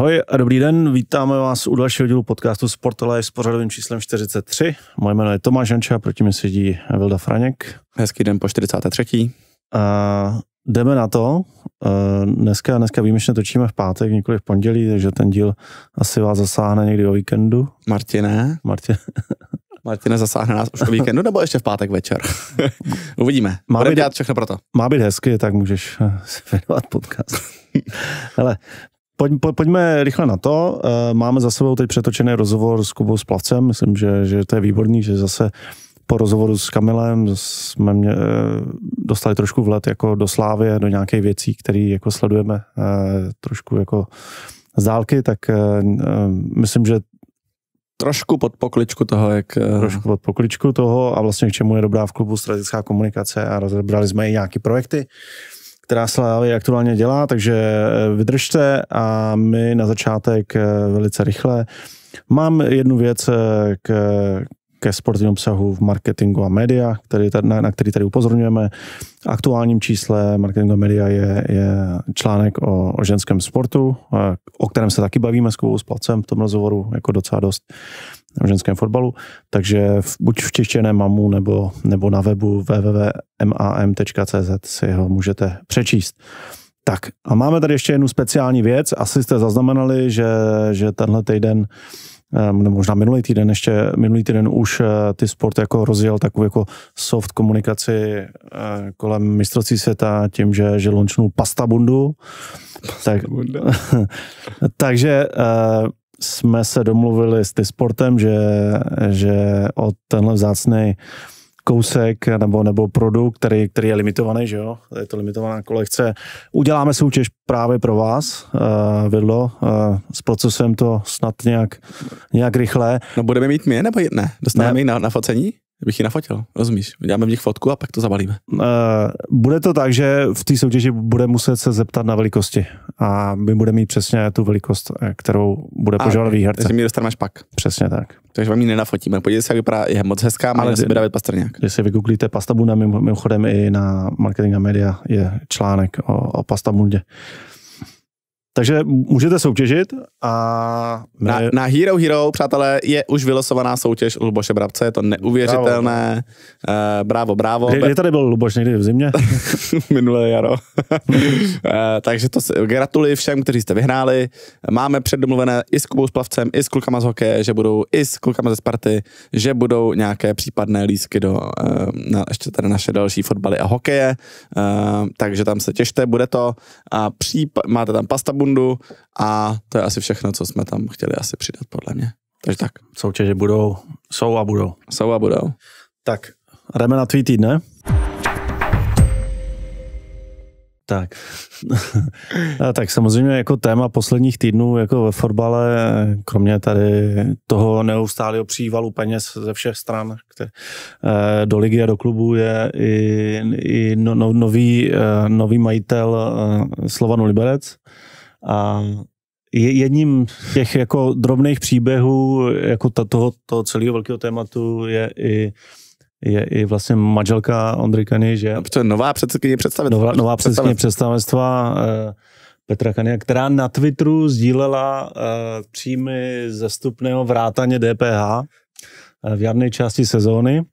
Ahoj a dobrý den, vítáme vás u dalšího dílu podcastu Sport s pořadovým číslem 43. Moje jméno je Tomáš Janča, proti mi sedí Vilda Franěk. Hezký den po 43. A jdeme na to. Eh, dneska, dneska výjimečně točíme v pátek, nikoli v pondělí, takže ten díl asi vás zasáhne někdy o víkendu. Martine. Martine. Martina zasáhne nás už o víkendu nebo ještě v pátek večer. Uvidíme. Má být, dělat všechno pro to. Má být hezky, tak můžeš eh, věnovat podcast. Ale. Pojď, po, pojďme rychle na to. Eh, máme za sebou teď přetočený rozhovor s Kubou Splavcem. Myslím, že, že to je výborný, že zase po rozhovoru s Kamilem jsme mě, eh, dostali trošku vlet jako do slávy, do nějakých věcí, které jako sledujeme eh, trošku jako z dálky, tak myslím, že Trošku pod pokličku toho, jak... Trošku pod pokličku toho a vlastně k čemu je dobrá v klubu strategická komunikace a rozebrali jsme i nějaké projekty. Uh, která Slávy aktuálně dělá, takže eh, vydržte a my na začátek eh, velice rychle. Mám jednu věc eh, k, ke sportovnímu obsahu v marketingu a média, který tady, na, na který tady upozorňujeme. Aktuálním čísle marketingu a média je, je článek o, o ženském sportu, o kterém se taky bavíme s Kovou Splacem v tom rozhovoru jako docela dost v ženském fotbalu, takže v, buď v tištěné mamu nebo, nebo na webu www.mam.cz si ho můžete přečíst. Tak a máme tady ještě jednu speciální věc. Asi jste zaznamenali, že, že tenhle týden eh, nebo možná minulý týden ještě, minulý týden už eh, ty sport jako rozjel takovou jako soft komunikaci eh, kolem mistrovství světa tím, že, že lončnul pasta bundu. Pasta tak, takže jsme se domluvili s T-Sportem, že, že o tenhle vzácný kousek nebo, nebo produkt, který, který je limitovaný, že jo? Je to limitovaná kolekce. Uděláme soutěž právě pro vás, uh, Vidlo. Uh, s procesem to snad nějak, nějak rychle. No budeme mít my, nebo ne? Dostaneme ne. na, na focení? bych ji nafotil, rozumíš? Uděláme v nich fotku a pak to zabalíme. Eh, bude to tak, že v té soutěži bude muset se zeptat na velikosti a my budeme mít přesně tu velikost, eh, kterou bude požadovat výherce. Takže mi dostaneš pak. Přesně tak. Takže vám ji nenafotíme. Podívejte se, jak vypadá, je moc hezká, má na sebe David Pastrňák. Když si vygooglíte Pastabunda, mimochodem i na marketing a media je článek o, o Pastabundě. Takže můžete soutěžit a... My... Na, na Hero Hero, přátelé, je už vylosovaná soutěž Luboše Brabce, je to neuvěřitelné. Eh, bravo, bravo. Kdy, kdy tady byl Luboš někdy v zimě? Minulé jaro. Eh, takže to se, gratuluji všem, kteří jste vyhráli. Máme předdomluvené i s Kubou s Plavcem, i s klukama z hokeje, že budou i s klukama ze Sparty, že budou nějaké případné lísky do eh, na, ještě tady naše další fotbaly a hokeje. Takže tam se těšte, bude to. A příp- máte tam pasta bundu a to je asi všechno, co jsme tam chtěli asi přidat, podle mě. Takže tak. Soutěže budou, jsou a budou. Jsou a budou. Tak, jdeme na tvý týdne. Tak. a tak samozřejmě jako téma posledních týdnů jako ve fotbale, kromě tady toho neustálého přívalu peněz ze všech stran které, eh, do ligy a do klubu je i, i no, no, nový, eh, nový majitel eh, Slovanu Liberec. A jedním z těch jako drobných příběhů jako ta, toho, toho celého velkého tématu je i je i vlastně manželka Ondry Kany, že... to je nová předsedkyně představenstva. Nová, nová předsedkyně představenstva eh, Petra Kany, která na Twitteru sdílela eh, příjmy ze stupného vrátaně DPH eh, v jarné části sezóny.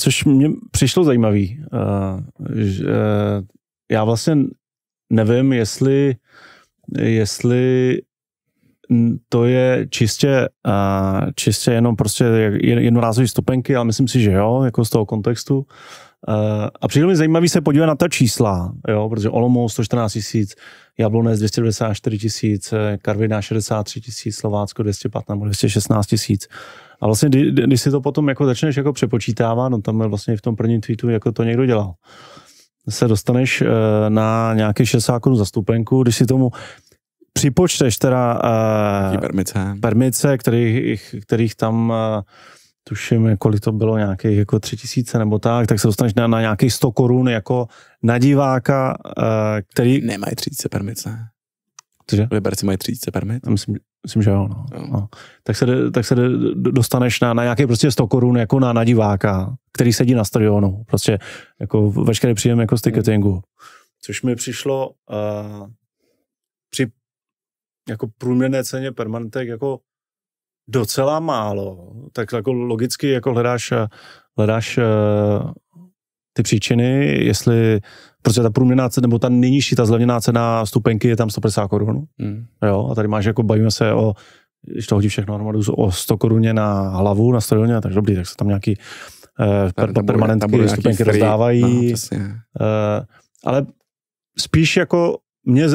což mě přišlo zajímavý. já vlastně nevím, jestli, jestli to je čistě, čistě jenom prostě jednorázové stupenky, ale myslím si, že jo, jako z toho kontextu. a přijde mi zajímavý se podívat na ta čísla, jo, protože Olomouc 114 tisíc, Jablonec 294 tisíc, eh, Karviná 63 tisíc, Slovácko 215 nebo 216 tisíc. A vlastně, když si to potom jako začneš jako přepočítávat, no tam vlastně v tom prvním tweetu jako to někdo dělal se dostaneš eh, na nějaký 60 korun za stupenku, když si tomu připočteš teda eh, permice, permice kterých, kterých tam eh, tuším, kolik to bylo, nějakých jako tři tisíce nebo tak, tak se dostaneš na, na nějakých 100 korun jako na diváka, který... Nemají 30 permice. Cože? V Liberci mají 3000 permit? Myslím, myslím že jo, no. No. Tak, se, tak se dostaneš na, na nějaké prostě 100 korun jako na, na diváka, který sedí na stadionu. Prostě jako veškerý příjem jako z hmm. ticketingu. Což mi přišlo uh, při jako průměrné ceně permanentek jako docela málo, tak jako logicky jako hledáš, hledáš eh, ty příčiny, jestli prostě ta průměrná cena, nebo ta nejnižší, ta zlevněná cena stupenky je tam 150 korun. Mm. Jo, a tady máš jako, bavíme se o, když to hodí všechno hromadu, o 100 koruně na hlavu, na stadioně, tak dobrý, tak se tam nějaký eh, per, tam permanentky bude, tam stupenky free. rozdávají. No, eh, ale spíš jako mě,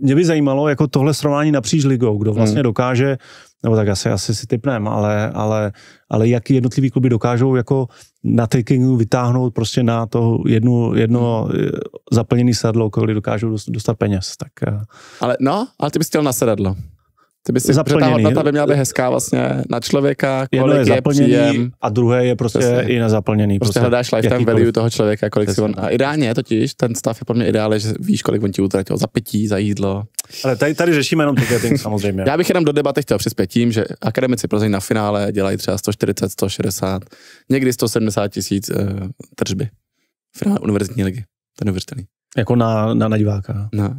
mě by zajímalo jako tohle srovnání napříč ligou, kdo vlastně mm. dokáže nebo tak asi, asi si typnem, ale, ale, ale jak jednotlivý kluby dokážou jako na takingu vytáhnout prostě na to jednu, jedno zaplněné sedlo, kolik dokážou dostat peněz. Tak, eh. ale no, ale ty bys chtěl na sedadlo. Ty by si, zaplněný. Že ta hodnota by měla být hezká vlastně na člověka, kolik Jedno je, zaplněný je příjem. A druhé je prostě Přesně. i nezaplněný. Prostě, prostě hledáš lifetime jakýkoliv. value toho člověka, kolik Přesně. si on... A ideálně totiž, ten stav je pro mě ideálně, že víš, kolik on ti utratil za pití, za jídlo. Ale tady, tady řešíme jenom ticketing samozřejmě. Já bych jenom do debaty chtěl přispět tím, že akademici Plzeň na finále dělají třeba 140, 160, někdy 170 tisíc uh, tržby. Finále univerzitní ligy. To je neuvěřitelný. Jako na, na, na diváka. Na,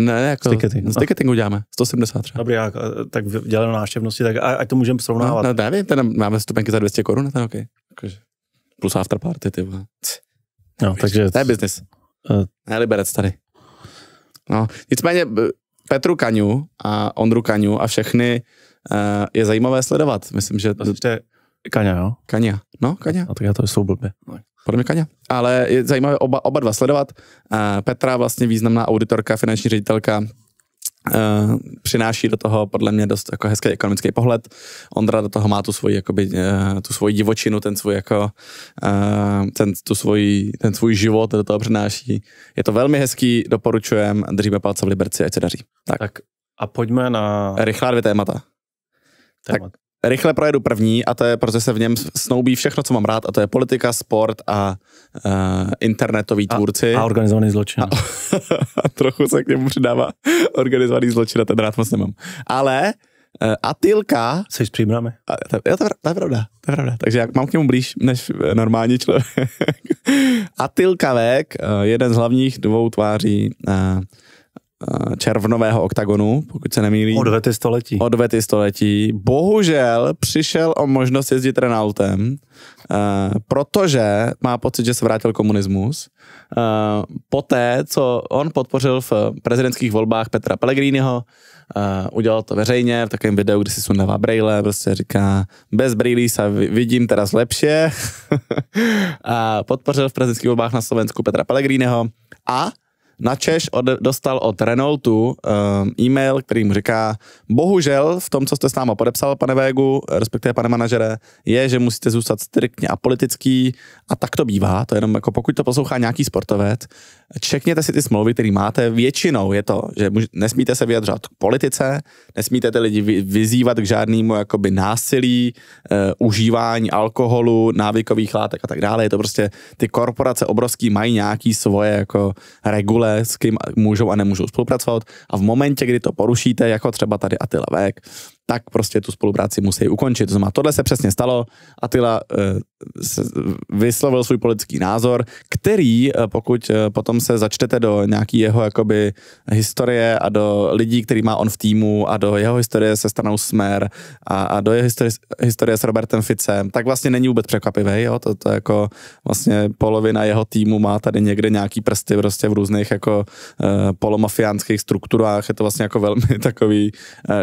ne, jako z ticketingu, z ticketingu děláme, 170 třeba. Dobrý, jak, tak děláme návštěvnosti, tak a, ať to můžeme srovnávat. No, no nevím, ten, máme stupenky za 200 korun ten Okay. Plus afterparty, ty vole. No, takže... To je business. Uh, ne, liberec tady. No, nicméně Petru Kaňu a Ondru Kaňu a všechny uh, je zajímavé sledovat. Myslím, že... To je Kaňa, jo? Kaňa, no, Kaňa. No, tak já to jsou blbě. No. Podle mě Kaňa. Ale je zajímavé oba, oba dva sledovat. Petra, vlastně významná auditorka, finanční ředitelka, Uh, přináší do toho podle mě dost jako hezký ekonomický pohled. Ondra do toho má tu svoji, jakoby, uh, tu svoji divočinu, ten svůj jako, uh, ten, tu svůj ten svůj život do toho přináší. Je to velmi hezký, doporučujem, držíme palce v Liberci, ať se daří. Tak. tak a pojďme na... Rychlá dvě témata. Témat. Tak Rychle projedu první a to je, protože se v něm snoubí všechno, co mám rád a to je politika, sport a uh, internetoví a, tvůrci. A organizovaný zločin. A, a trochu se k němu přidává organizovaný zločin a ten rád moc nemám. Ale uh, Atilka... Jsi s příbrami. To, to, to, je pravda, to je pravda. Takže já mám k němu blíž než eh, normální člověk. Atilka Vek, uh, jeden z hlavních dvou tváří uh, Eh, červnového oktagonu, pokud se nemýlí. Odvety století. Odvety století. Bohužel přišel o možnost jezdit Renaultem, eh, protože má pocit, že se vrátil komunismus. Eh, poté, co on podpořil v prezidentských volbách Petra Pellegriniho, udělal to veřejně v takovém videu, kdy si sundává brejle, prostě říká, bez brýlí se vidím teraz lepše. a podpořil v prezidentských volbách na Slovensku Petra Pellegriniho a na Češ od, dostal od Renaultu um, e-mail, který mu říká, bohužel v tom, co jste s náma podepsal, pane Végu, respektive pane manažere, je, že musíte zůstat striktně apolitický a tak to bývá, to je jenom jako pokud to poslouchá nějaký sportovec, čekněte si ty smlouvy, které máte. Většinou je to, že nesmíte se vyjadřovat k politice, nesmíte ty lidi vyzývat k žádnému jakoby násilí, e, užívání alkoholu, návykových látek a tak dále. Je to prostě, ty korporace obrovský mají nějaký svoje jako regule, s kým můžou a nemůžou spolupracovat a v momentě, kdy to porušíte, jako třeba tady Atila Vek, tak prostě tu spolupráci musí ukončit. To znamená, tohle se přesně stalo. Atila eh, vyslovil svůj politický názor, který, eh, pokud eh, potom se začtete do nějaký jeho jakoby historie a do lidí, který má on v týmu a do jeho historie se stanou Smer a, a do jeho historie, historie s Robertem Ficem, tak vlastně není vůbec překvapivý, jo, to, to jako vlastně polovina jeho týmu má tady někde nějaký prsty prostě v různých jako e, polomafiánských strukturách, je to vlastně jako velmi takový,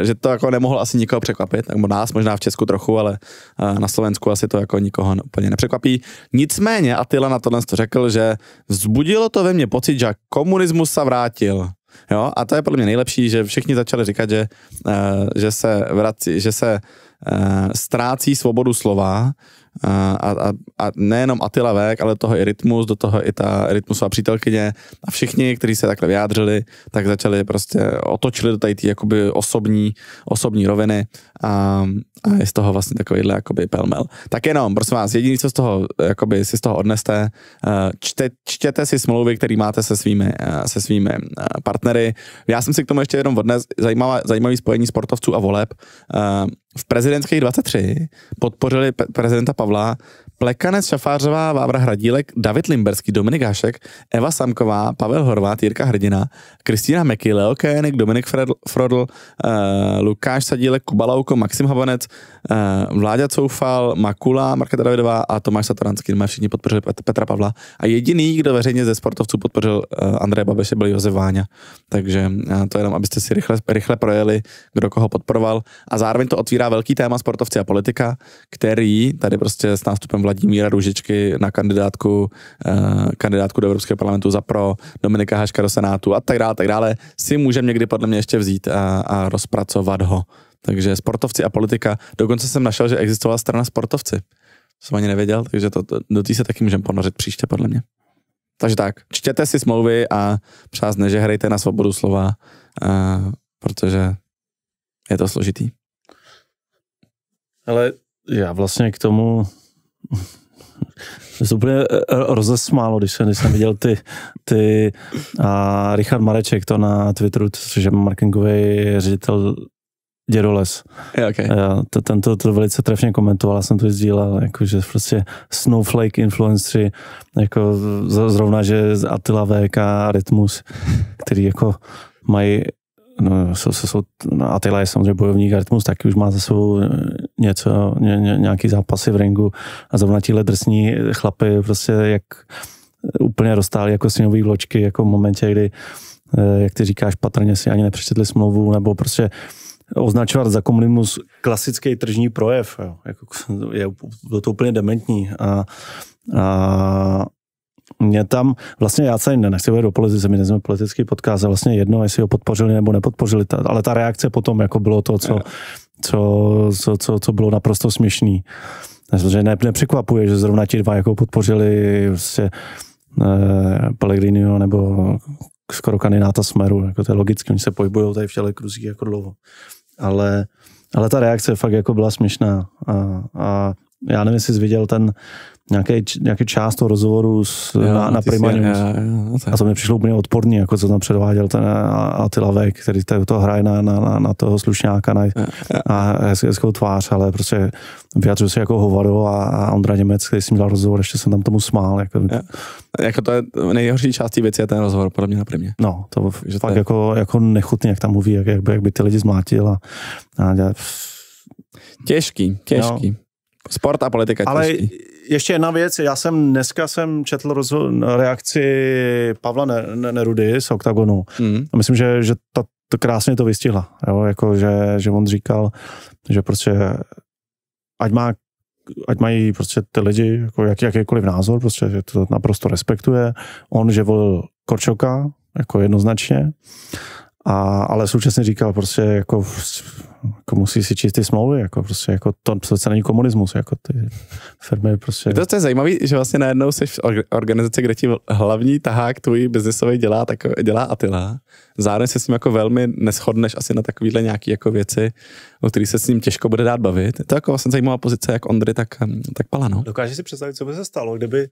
e, že to jako nemohl asi asi nikoho překvapit, nebo nás možná v Česku trochu, ale eh, na Slovensku asi to jako nikoho úplně nepřekvapí. Nicméně Atila na tohle to řekl, že vzbudilo to ve mně pocit, že komunismus se vrátil. Jo? A to je podle mě nejlepší, že všichni začali říkat, že, eh, že se vrací, že se eh, ztrácí svobodu slova, a, a, a nejenom Atila Vek, ale toho i Rytmus, do toho i ta Rytmusová přítelkyně a všichni, kteří se takhle vyjádřili, tak začali prostě otočili do tady té jakoby osobní, osobní roviny a, a je z toho vlastně takovýhle jakoby pelmel. Tak jenom, prosím vás, jediný, co z toho, jakoby si z toho odneste, eh, čte, čtěte si smlouvy, které máte se svými, eh, se svými eh, partnery. Já jsem si k tomu ještě jenom odnes zajímavé, zajímavý spojení sportovců a voleb v prezidentských 23 podpořili prezidenta Pavla Plekanec, Šafářová, Vávra Hradílek, David Limberský, Dominik Hašek, Eva Samková, Pavel Horvát, Jirka Hrdina, Kristýna Meky, Leo Kénik, Dominik Fredl, Frodl, uh, Lukáš Sadílek, Kubalauko, Maxim Havanec, uh, eh, Vláďa Coufal, Makula, Markéta Davidová a Tomáš Satoranský. Má všichni podpořili Petra Pavla. A jediný, kdo veřejně ze sportovců podpořil uh, Andreje Babeše, byl Josef Váňa. Takže uh, to jenom, abyste si rychle, rychle projeli, kdo koho podporoval. A zároveň to otvírá velký téma sportovci a politika, který tady prostě s nástupem Vladimíra Ružičky na kandidátku, eh, kandidátku do Evropského parlamentu za pro Dominika Haška do Senátu a tak dále, tak dále, si můžeme někdy podle mě ještě vzít a, a rozpracovat ho. Takže sportovci a politika. Dokonce jsem našel, že existovala strana sportovci. Jsem ani nevěděl, takže to, to, do té se taky můžeme ponořit příště, podle mě. Takže tak, čtěte si smlouvy a přás nežehrejte na svobodu slova, a, eh, protože je to složitý. Ale já vlastně k tomu to se úplně eh, eh, rozesmálo, když jsem, když jsem viděl ty, ty a Richard Mareček to na Twitteru, což je marketingový ředitel Dědoles. Okay. Eh, to, to velice trefně komentoval, jsem to sdílel, jakože prostě snowflake influencery, jako zrovna, že Attila VK a Rytmus, který jako mají No, jsou, jsou, no Atila je samozřejmě bojovník, Artmus taky už má za sebou e, něco, ně, ně, nějaký zápasy v ringu a zrovna tíhle drsní chlapy prostě jak úplně roztáli jako sněhové vločky, jako v momentě, kdy, e, jak ty říkáš, patrně si ani nepřečetli smlouvu, nebo prostě označovat za komunismus klasický tržní projev, jo. Jako, je, bylo to úplně dementní a, a mě tam, vlastně já se nechci do politice, my nejsme politický podcast, vlastně jedno, jestli ho podpořili nebo nepodpořili, ta, ale ta reakce potom jako bylo to, co, co, co, co, co bylo naprosto směšný. Že ne, nepřekvapuje, že zrovna ti dva jako podpořili vlastně, eh, Pellegrinio nebo skoro kandidáta Smeru, jako to je logicky, oni se pohybují tady v těle kruzích jako dlouho. Ale, ale ta reakce fakt jako byla směšná a, a já nevím, jestli jsi viděl ten, nějaké, nějaké část toho rozhovoru s, jo, na, na Prima jsi, News. Já, no a to mi přišlo úplně odporný, jako co tam předváděl ten Attila Vek, který to hraje na, na, na toho slušňáka, na, na hezkou tvář, ale prostě vyjadřuje se jako hovado a, Ondra Němec, který jsem dělal rozhovor, ještě jsem tam tomu smál. Jako, jo. jako to je nejhorší část té věci je ten rozhovor, podle mě na Primě. No, to že fakt to je... jako, jako nechutný, jak tam mluví, jak, jak, by, jak by ty lidi zmlátil a, a dělá... Těžký, těžký. Jo. No. Sport a politika těžký. Ale ještě jedna věc, já jsem dneska jsem četl rozho- reakci Pavla Nerudy z Octagonu mm. a myslím, že, že ta, to krásně to vystihla, jo? Jako, že, že on říkal, že prostě ať má ať mají prostě ty lidi jako jak, jakýkoliv názor, prostě že to naprosto respektuje. On, že volil Korčoka, jako jednoznačně. A, ale současně říkal prostě jako, jako musí si číst ty smlouvy, jako prostě jako to přece není komunismus, jako ty firmy prostě. Je to, to je zajímavé, že vlastně najednou jsi v organizaci, kde ti hlavní tahák tvůj biznisový dělá, tak, dělá Atila. Zároveň se s ním jako velmi neschodneš asi na takovýhle nějaký jako věci, o kterých se s ním těžko bude dát bavit. to je jako vlastně zajímavá pozice jak Ondry, tak, tak Pala, no. Dokážeš si představit, co by se stalo, kdyby,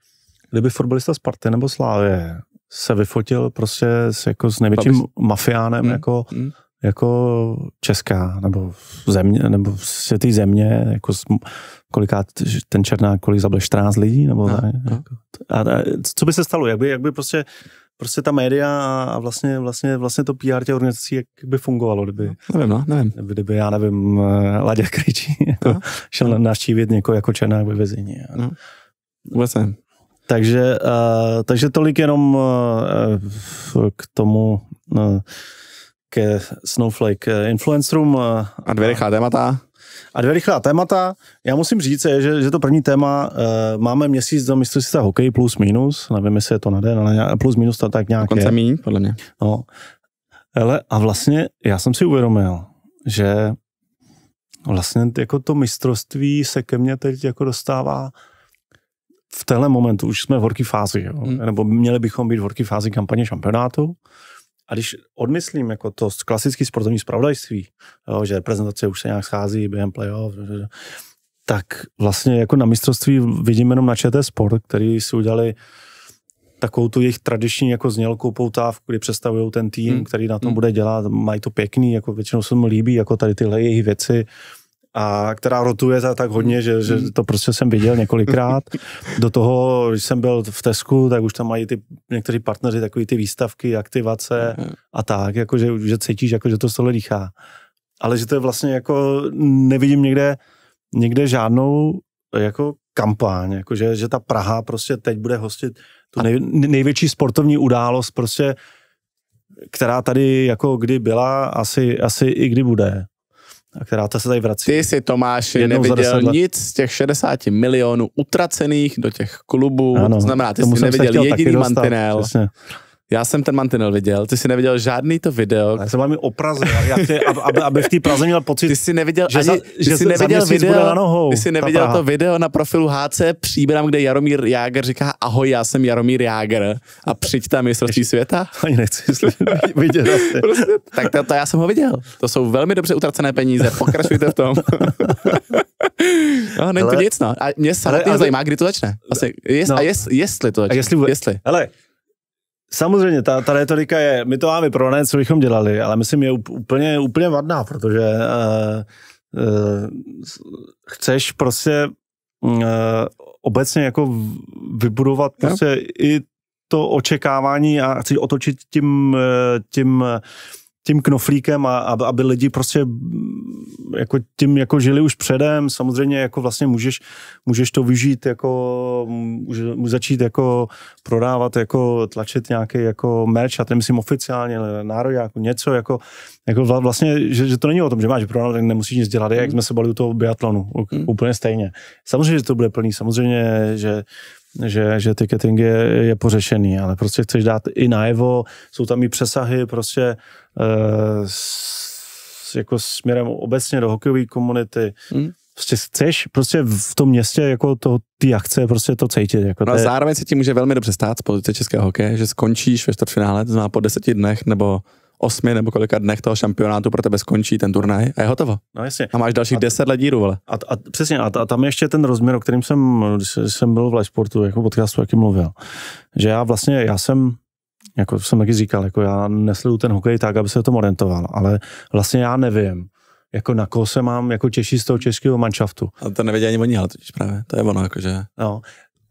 kdyby fotbalista Sparty nebo Slávě se vyfotil prostě s, jako s největším Babiš. mafiánem hmm. jako hmm jako česká, nebo země, nebo světý země, jako koliká ten Černák, kolik zabil 14 lidí, nebo no, tak, no. Jako, a, a, co by se stalo, jak by, jak by prostě, prostě ta média a vlastně, vlastně, vlastně to PR těch organizací, jak by fungovalo, kdyby, no, nevím, no, nevím. Kdyby, kdyby já nevím, eh, Ladě Krejčí jako, no, šel no. navštívit někoho jako Černák ve vězení. No. Vůbec nevím. Takže, uh, takže tolik jenom uh, k tomu uh, ke Snowflake influencerům. Uh, a dvě rychlá témata. A dvě rychlá témata. Já musím říct, že, že to první téma uh, máme měsíc do mistrovství hokej plus minus, nevím, jestli je to na den, ale plus minus to tak nějak Dokonce je. míň, podle mě. No. Ale a vlastně já jsem si uvědomil, že vlastně jako to mistrovství se ke mně teď jako dostává v téhle momentu už jsme v horké fázi, jo? Hmm. nebo měli bychom být v horké fázi kampaně šampionátu. A když odmyslím jako to klasické sportovní spravodajství, jo, že reprezentace už se nějak schází během playoff, tak vlastně jako na mistrovství vidím jenom na ČT Sport, který si udělali takovou tu jejich tradiční jako znělkou poutávku, kdy představují ten tým, hmm. který na tom hmm. bude dělat, mají to pěkný, jako většinou se mu líbí, jako tady tyhle jejich věci, a která rotuje za tak hodně, že, že hmm. to prostě jsem viděl několikrát. Do toho, když jsem byl v Tesku, tak už tam mají ty někteří partneři takové ty výstavky, aktivace hmm. a tak, jako že, že cítíš, jako že to stole dýchá. Ale že to je vlastně jako, nevidím někde, někde žádnou jako kampaň, jako že, že ta Praha prostě teď bude hostit tu nej, největší sportovní událost prostě která tady jako kdy byla, asi, asi i kdy bude a která ta se tady vrací. Ty si, Tomáši, neviděl nic z těch 60 milionů utracených do těch klubů. Ano, to znamená, ty jsi neviděl jediný mantinel. Dostat, já jsem ten mantinel viděl, ty jsi neviděl žádný to video. Já jsem mám o aby, aby, v té Praze měl pocit, ty jsi neviděl, že, ani, za, že jsi, jsi neviděl video, na nohou, ty jsi neviděl to video na profilu HC Příbram, kde Jaromír Jáger říká ahoj, já jsem Jaromír Jáger a tam mistrovství světa. Ani nechci vidět. prostě, tak to, to, já jsem ho viděl. To jsou velmi dobře utracené peníze, pokračujte v tom. no, není to nic, no. A mě samotně zajímá, kdy to začne. Asi, jest, no, a jest, jestli to začne. A jestli, jestli. Hele, Samozřejmě, ta, ta retorika je, my to máme vyrovnané, co bychom dělali, ale myslím, je úplně, úplně vadná, protože uh, uh, chceš prostě uh, obecně jako vybudovat prostě no. i to očekávání a chceš otočit tím, tím tím knoflíkem a, aby lidi prostě jako tím jako žili už předem, samozřejmě jako vlastně můžeš, můžeš to využít jako, může, může začít jako prodávat, jako tlačit nějaký jako merch, a tím myslím oficiálně, jako něco jako, jako vlastně, že, že, to není o tom, že máš prodávat, tak nemusíš nic dělat, jak mm. jsme se bali u toho biatlonu, mm. úplně stejně. Samozřejmě, že to bude plný, samozřejmě, že že, že ticketing je, je pořešený, ale prostě chceš dát i najevo, jsou tam i přesahy prostě e, s, jako směrem obecně do hokejové komunity. Hmm. Prostě chceš prostě v tom městě jako to, ty akce prostě to cítit. Jako no a zároveň se ti může velmi dobře stát z pozice českého hokeje, že skončíš ve čtvrtfinále, to znamená po deseti dnech nebo osmi nebo kolika dnech toho šampionátu pro tebe skončí ten turnaj a je hotovo. No jasně. A máš dalších a, deset let díru, vole. A, a, přesně, a, a, tam ještě ten rozměr, o kterým jsem, jsem byl v Live Sportu, jako podcastu, jaký mluvil, že já vlastně, já jsem, jako jsem taky říkal, jako já nesledu ten hokej tak, aby se to orientoval, ale vlastně já nevím, jako na koho se mám jako těší z toho českého manšaftu. A to nevěděl ani oni, ale je právě, to je ono, jakože. No,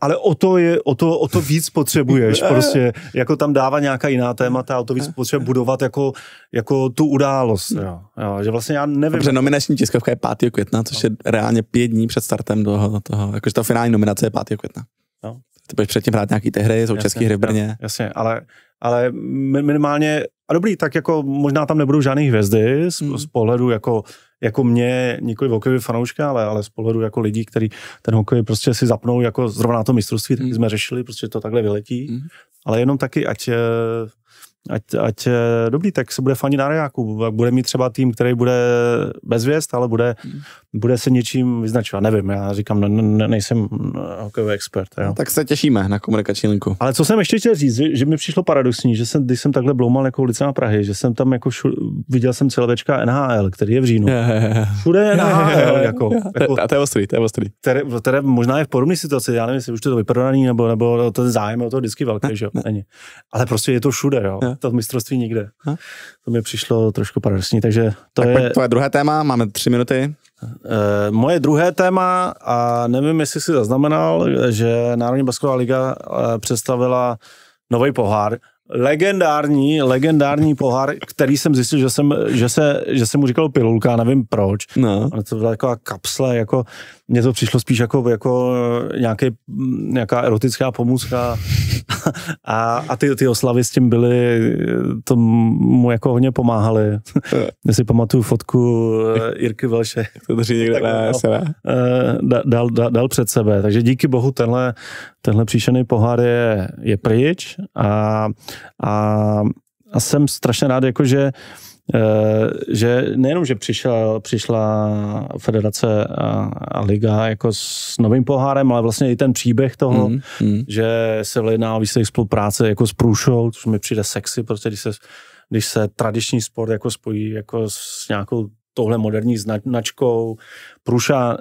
ale o to, je, o to, o to víc potřebuješ prostě, jako tam dává nějaká jiná témata, o to víc potřebuje budovat jako, jako tu událost. Jo. Jo, že vlastně já nevím. Dobře, nominační tiskovka je 5. května, což je reálně pět dní před startem do toho, jakože ta finální nominace je 5. května. Jo. No. Ty budeš předtím hrát nějaký ty hry, jsou jasně, český hry v Brně. Jasně, ale, ale minimálně, a dobrý, tak jako možná tam nebudou žádné hvězdy z, hmm. z pohledu jako jako mě, nikoli hokejový fanouška, ale, ale z pohledu jako lidí, kteří ten hokej prostě si zapnou jako zrovna to mistrovství, tak mm. jsme řešili, prostě to takhle vyletí, Hmm. ale jenom taky, ať eh, Ať, ať eh, dobrý, tak se bude fanit na rejáku. Bude mít třeba tým, který bude bez věst, ale bude, hmm bude se něčím vyznačovat. Nevím, já říkám, ne, no, ne, no, no, nejsem uh, hokejový expert. Jo. tak se těšíme na komunikační linku. Ale co jsem ještě chtěl říct, že, že mi přišlo paradoxní, že jsem, když jsem takhle bloumal jako ulice na Prahy, že jsem tam jako šu, viděl jsem celovečka NHL, který je v říjnu. Všude je NHL. jako, jako, a to je ostrý, to je ostrý. Které, které možná je v podobné situaci, já nevím, jestli už to vyprodaný, nebo, nebo ten zájem o to vždycky velký, že jo, není. Ale prostě je to všude, jo, to mistrovství nikde. To mi přišlo trošku paradoxní, takže to tak je... To je druhé téma, máme tři minuty. Eh, moje druhé téma, a nevím, jestli si zaznamenal, že Národní basková liga eh, představila nový pohár. Legendární, legendární pohár, který jsem zjistil, že jsem, že se, že jsem mu říkal pilulka, nevím proč. No. Ale to byla taková kapsle, jako, mně to přišlo spíš jako, jako nějaký, nějaká erotická pomůcka A, a ty, ty oslavy s tím byly, to mu jako hodně pomáhali. Já si pamatuju fotku eh, Jirky Velše. To drží někde na no, Dal, dal, dal, před sebe. Takže díky bohu tenhle, tenhle příšený pohár je, je pryč a, a, a jsem strašně rád, jakože že uh, Eh, že nejenom, že přišla přišla federace a, a liga jako s novým pohárem, ale vlastně i ten příběh toho, mm, mm. že se jedná o výsledek spolupráce jako s průšou, což mi přijde sexy, protože když se, když se tradiční sport jako spojí jako s nějakou tohle moderní značkou. Průša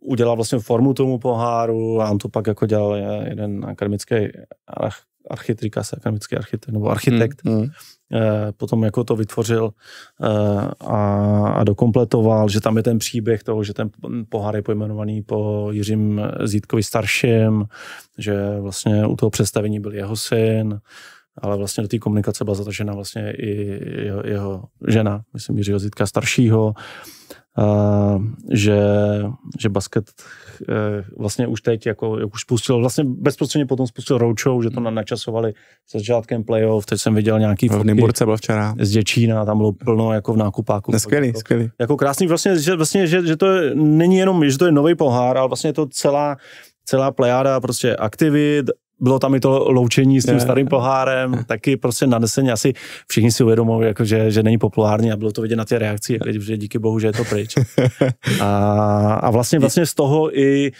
udělal vlastně formu tomu poháru a on to pak jako dělal jeden akademický architrik, akademický architekt nebo architekt. Mm, mm. Eh, potom jako to vytvořil eh, a, a dokompletoval, že tam je ten příběh toho, že ten pohár je pojmenovaný po Jiřím Zítkovi starším, že vlastně u toho představení byl jeho syn, ale vlastně do té komunikace byla zatažena vlastně i jeho, jeho žena, myslím Jiřího Zítka staršího, Eh, že, že basket eh, vlastně už teď, jako, jak už spustil, vlastně bezprostředně potom spustil Roadshow, že to hmm. načasovali se začátkem playoff, teď jsem viděl nějaký V Nymburce byl včera. Z Děčína, tam bylo hmm. plno jako v nákupáku. Skvělý, jako, skvělý. Jako krásný, vlastně, že, vlastně, že, že to je, není jenom, že to je nový pohár, ale vlastně je to celá, celá plejáda prostě aktivit, bylo tam i to loučení s tím starým pohárem, taky prostě naneseně asi všichni si uvědomují, jako že, že není populární a bylo to vidět na ty reakci, že díky bohu, že je to pryč. A, a vlastně, vlastně z toho i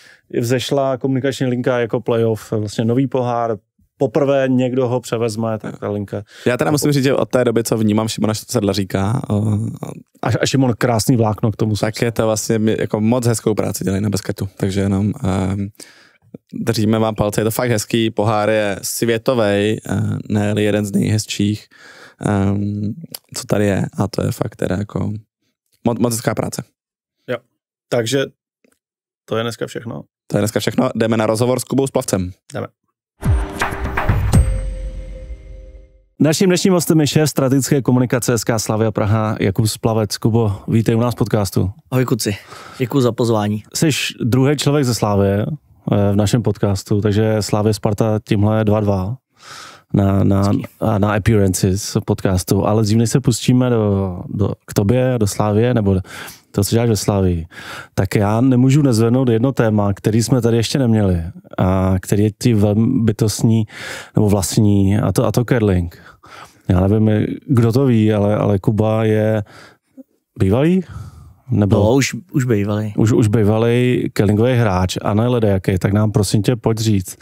vzešla komunikační linka jako playoff, vlastně nový pohár, poprvé někdo ho převezme, tak ta linka. Já teda jako musím říct, že od té doby, co vnímám Šimona Sedla říká. O, a, a Šimon krásný vlákno k tomu. Tak je to vlastně jako moc hezkou práci dělají na basketu, takže jenom... Um, Držíme vám palce, je to fakt hezký, pohár je světový, eh, ne jeden z nejhezčích, ehm, co tady je a to je fakt teda jako moc, moc hezká práce. Jo, takže to je dneska všechno. To je dneska všechno, jdeme na rozhovor s Kubou plavcem. Jdeme. Naším dnešním hostem je šéf strategické komunikace SK Slavia Praha Jakub Splavec. Kubo, vítej u nás podcastu. Ahoj kuci, děkuji za pozvání. Jsi druhý člověk ze Slavie. Eh, v našem podcastu, takže Slávě Sparta tímhle 2-2 na, na, na appearances podcastu, ale dřív než se pustíme do, do, k tobě, do Slávě, nebo to, co děláš ve Slávě, tak já nemůžu nezvednout jedno téma, který jsme tady ještě neměli a který je ti velmi bytostní nebo vlastní a to, a to curling. Já nevím, kdo to ví, ale, ale Kuba je bývalý nebo... No, už, už bývalý. Už, už bývalý Kellingový hráč a ne jaký. tak nám prosím tě pojď říct,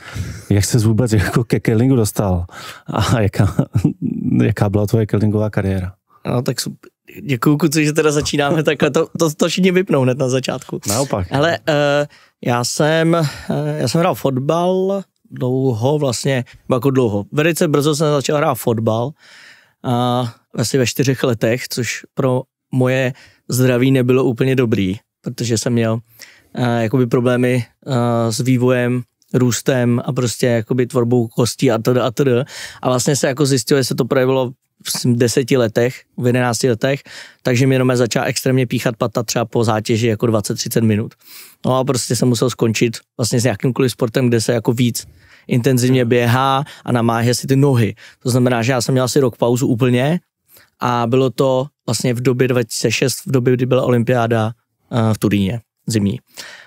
jak se vůbec jako ke Kellingu dostal a jaká, jaká byla tvoje Kellingová kariéra? No tak děkuju kuci, že teda začínáme takhle, to, to, to všichni vypnou hned na začátku. Naopak. Ale uh, eh, já jsem, uh, já jsem hrál fotbal dlouho vlastně, jako dlouho, velice brzo jsem začal hrát fotbal, uh, asi vlastně ve čtyřech letech, což pro moje uh, zdraví nebylo úplně dobrý, protože jsem měl uh, jakoby problémy uh, s vývojem, růstem a prostě jakoby tvorbou kostí a tady a tady. A vlastně se jako zjistilo, že se to projevilo v deseti letech, v jedenácti letech, takže mi jenom začal extrémně píchat pata třeba po zátěži jako 20-30 minut. No a prostě jsem musel skončit vlastně s jakýmkoliv sportem, kde se jako víc intenzivně hmm. běhá a namáhá si ty nohy. To znamená, že já jsem měl asi rok pauzu úplně a bylo to vlastně v době 2006, v době, kdy byla olympiáda eh, v Turíně zimní.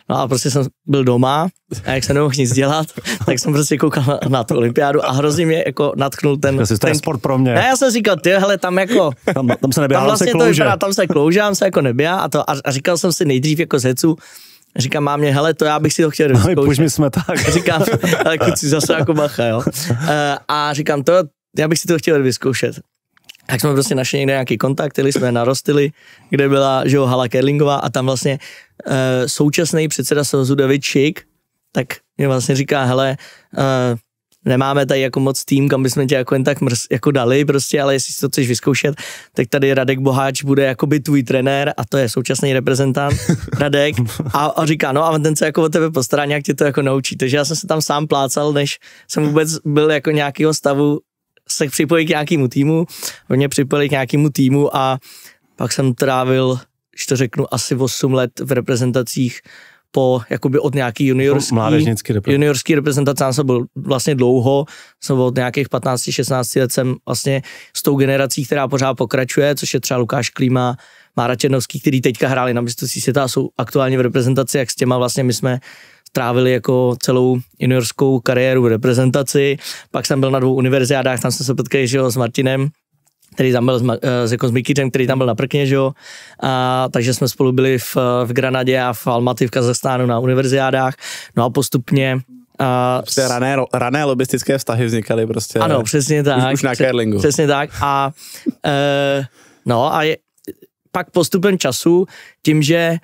No a prostě jsem byl doma a jak jsem nemohl nic dělat, tak jsem prostě koukal na, na tu olympiádu a hrozně mě jako natknul ten... Já ten, sport pro mě. A já jsem říkal, ty hele, tam jako... Tam, tam se nebíhá, tam vlastně se klouže. to vypadá, tam se kloužám, se jako nebíhá a, to, a, a říkal jsem si nejdřív jako z hecu, Říkám mě, hele, to já bych si to chtěl no, vyzkoušet. No, mi jsme tak. Říkám, tak si zase jako bacha, jo. Eh, a říkám, to já bych si to chtěl vyzkoušet tak jsme prostě našli někde nějaký kontakt, který jsme narostili, kde byla že jo, hala Kerlingová a tam vlastně e, současný předseda Sozu David Šik, tak mě vlastně říká, hele, e, nemáme tady jako moc tým, kam bychom tě jako jen tak mrz, jako dali prostě, ale jestli si to chceš vyzkoušet, tak tady Radek Boháč bude jakoby tvůj trenér a to je současný reprezentant Radek a, a říká, no a ten se jako o tebe postará, nějak tě to jako naučí, takže já jsem se tam sám plácal, než jsem vůbec byl jako nějakého stavu, se připojit k nějakému týmu, oni připojili k nějakému týmu a pak jsem trávil, když to řeknu, asi 8 let v reprezentacích po, jakoby od nějaký juniorský, juniorský reprezentace, jsem byl vlastně dlouho, jsem od nějakých 15-16 let jsem vlastně s tou generací, která pořád pokračuje, což je třeba Lukáš Klíma, Mára Černovský, který teďka hráli na mistrovství světa a jsou aktuálně v reprezentaci, jak s těma vlastně my jsme strávili jako celou juniorskou kariéru v reprezentaci. Pak jsem byl na dvou univerziádách, tam jsem se potkal že jo, s Martinem, který tam byl s, eh, s, jako s Mikitem, který tam byl na Prkně, že jo? A, takže jsme spolu byli v, v Granadě a v Almaty v Kazachstánu na univerziádách. No a postupně a prostě rané, rané lobistické vztahy vznikaly prostě. Ano, přesně tak. Už, už na curlingu. Přesně tak. A, e, no a je, pak postupem času, tím, že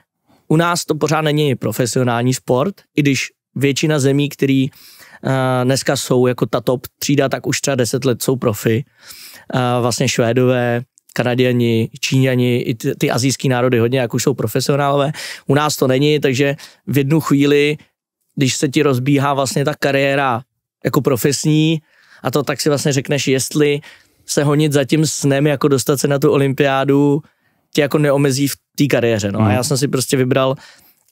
u nás to pořád není profesionální sport, i když většina zemí, který uh, dneska jsou jako ta top třída, tak už třeba 10 let jsou profi. Uh, vlastně Švédové, Kanaděni, Číňani, i ty, ty azijské národy hodně jak už jsou profesionálové. U nás to není, takže v jednu chvíli, když se ti rozbíhá vlastně ta kariéra jako profesní a to tak si vlastně řekneš, jestli se honit za tím snem, jako dostat se na tu olympiádu, tě jako neomezí v té kariéře. No. A mhm. já jsem si prostě vybral,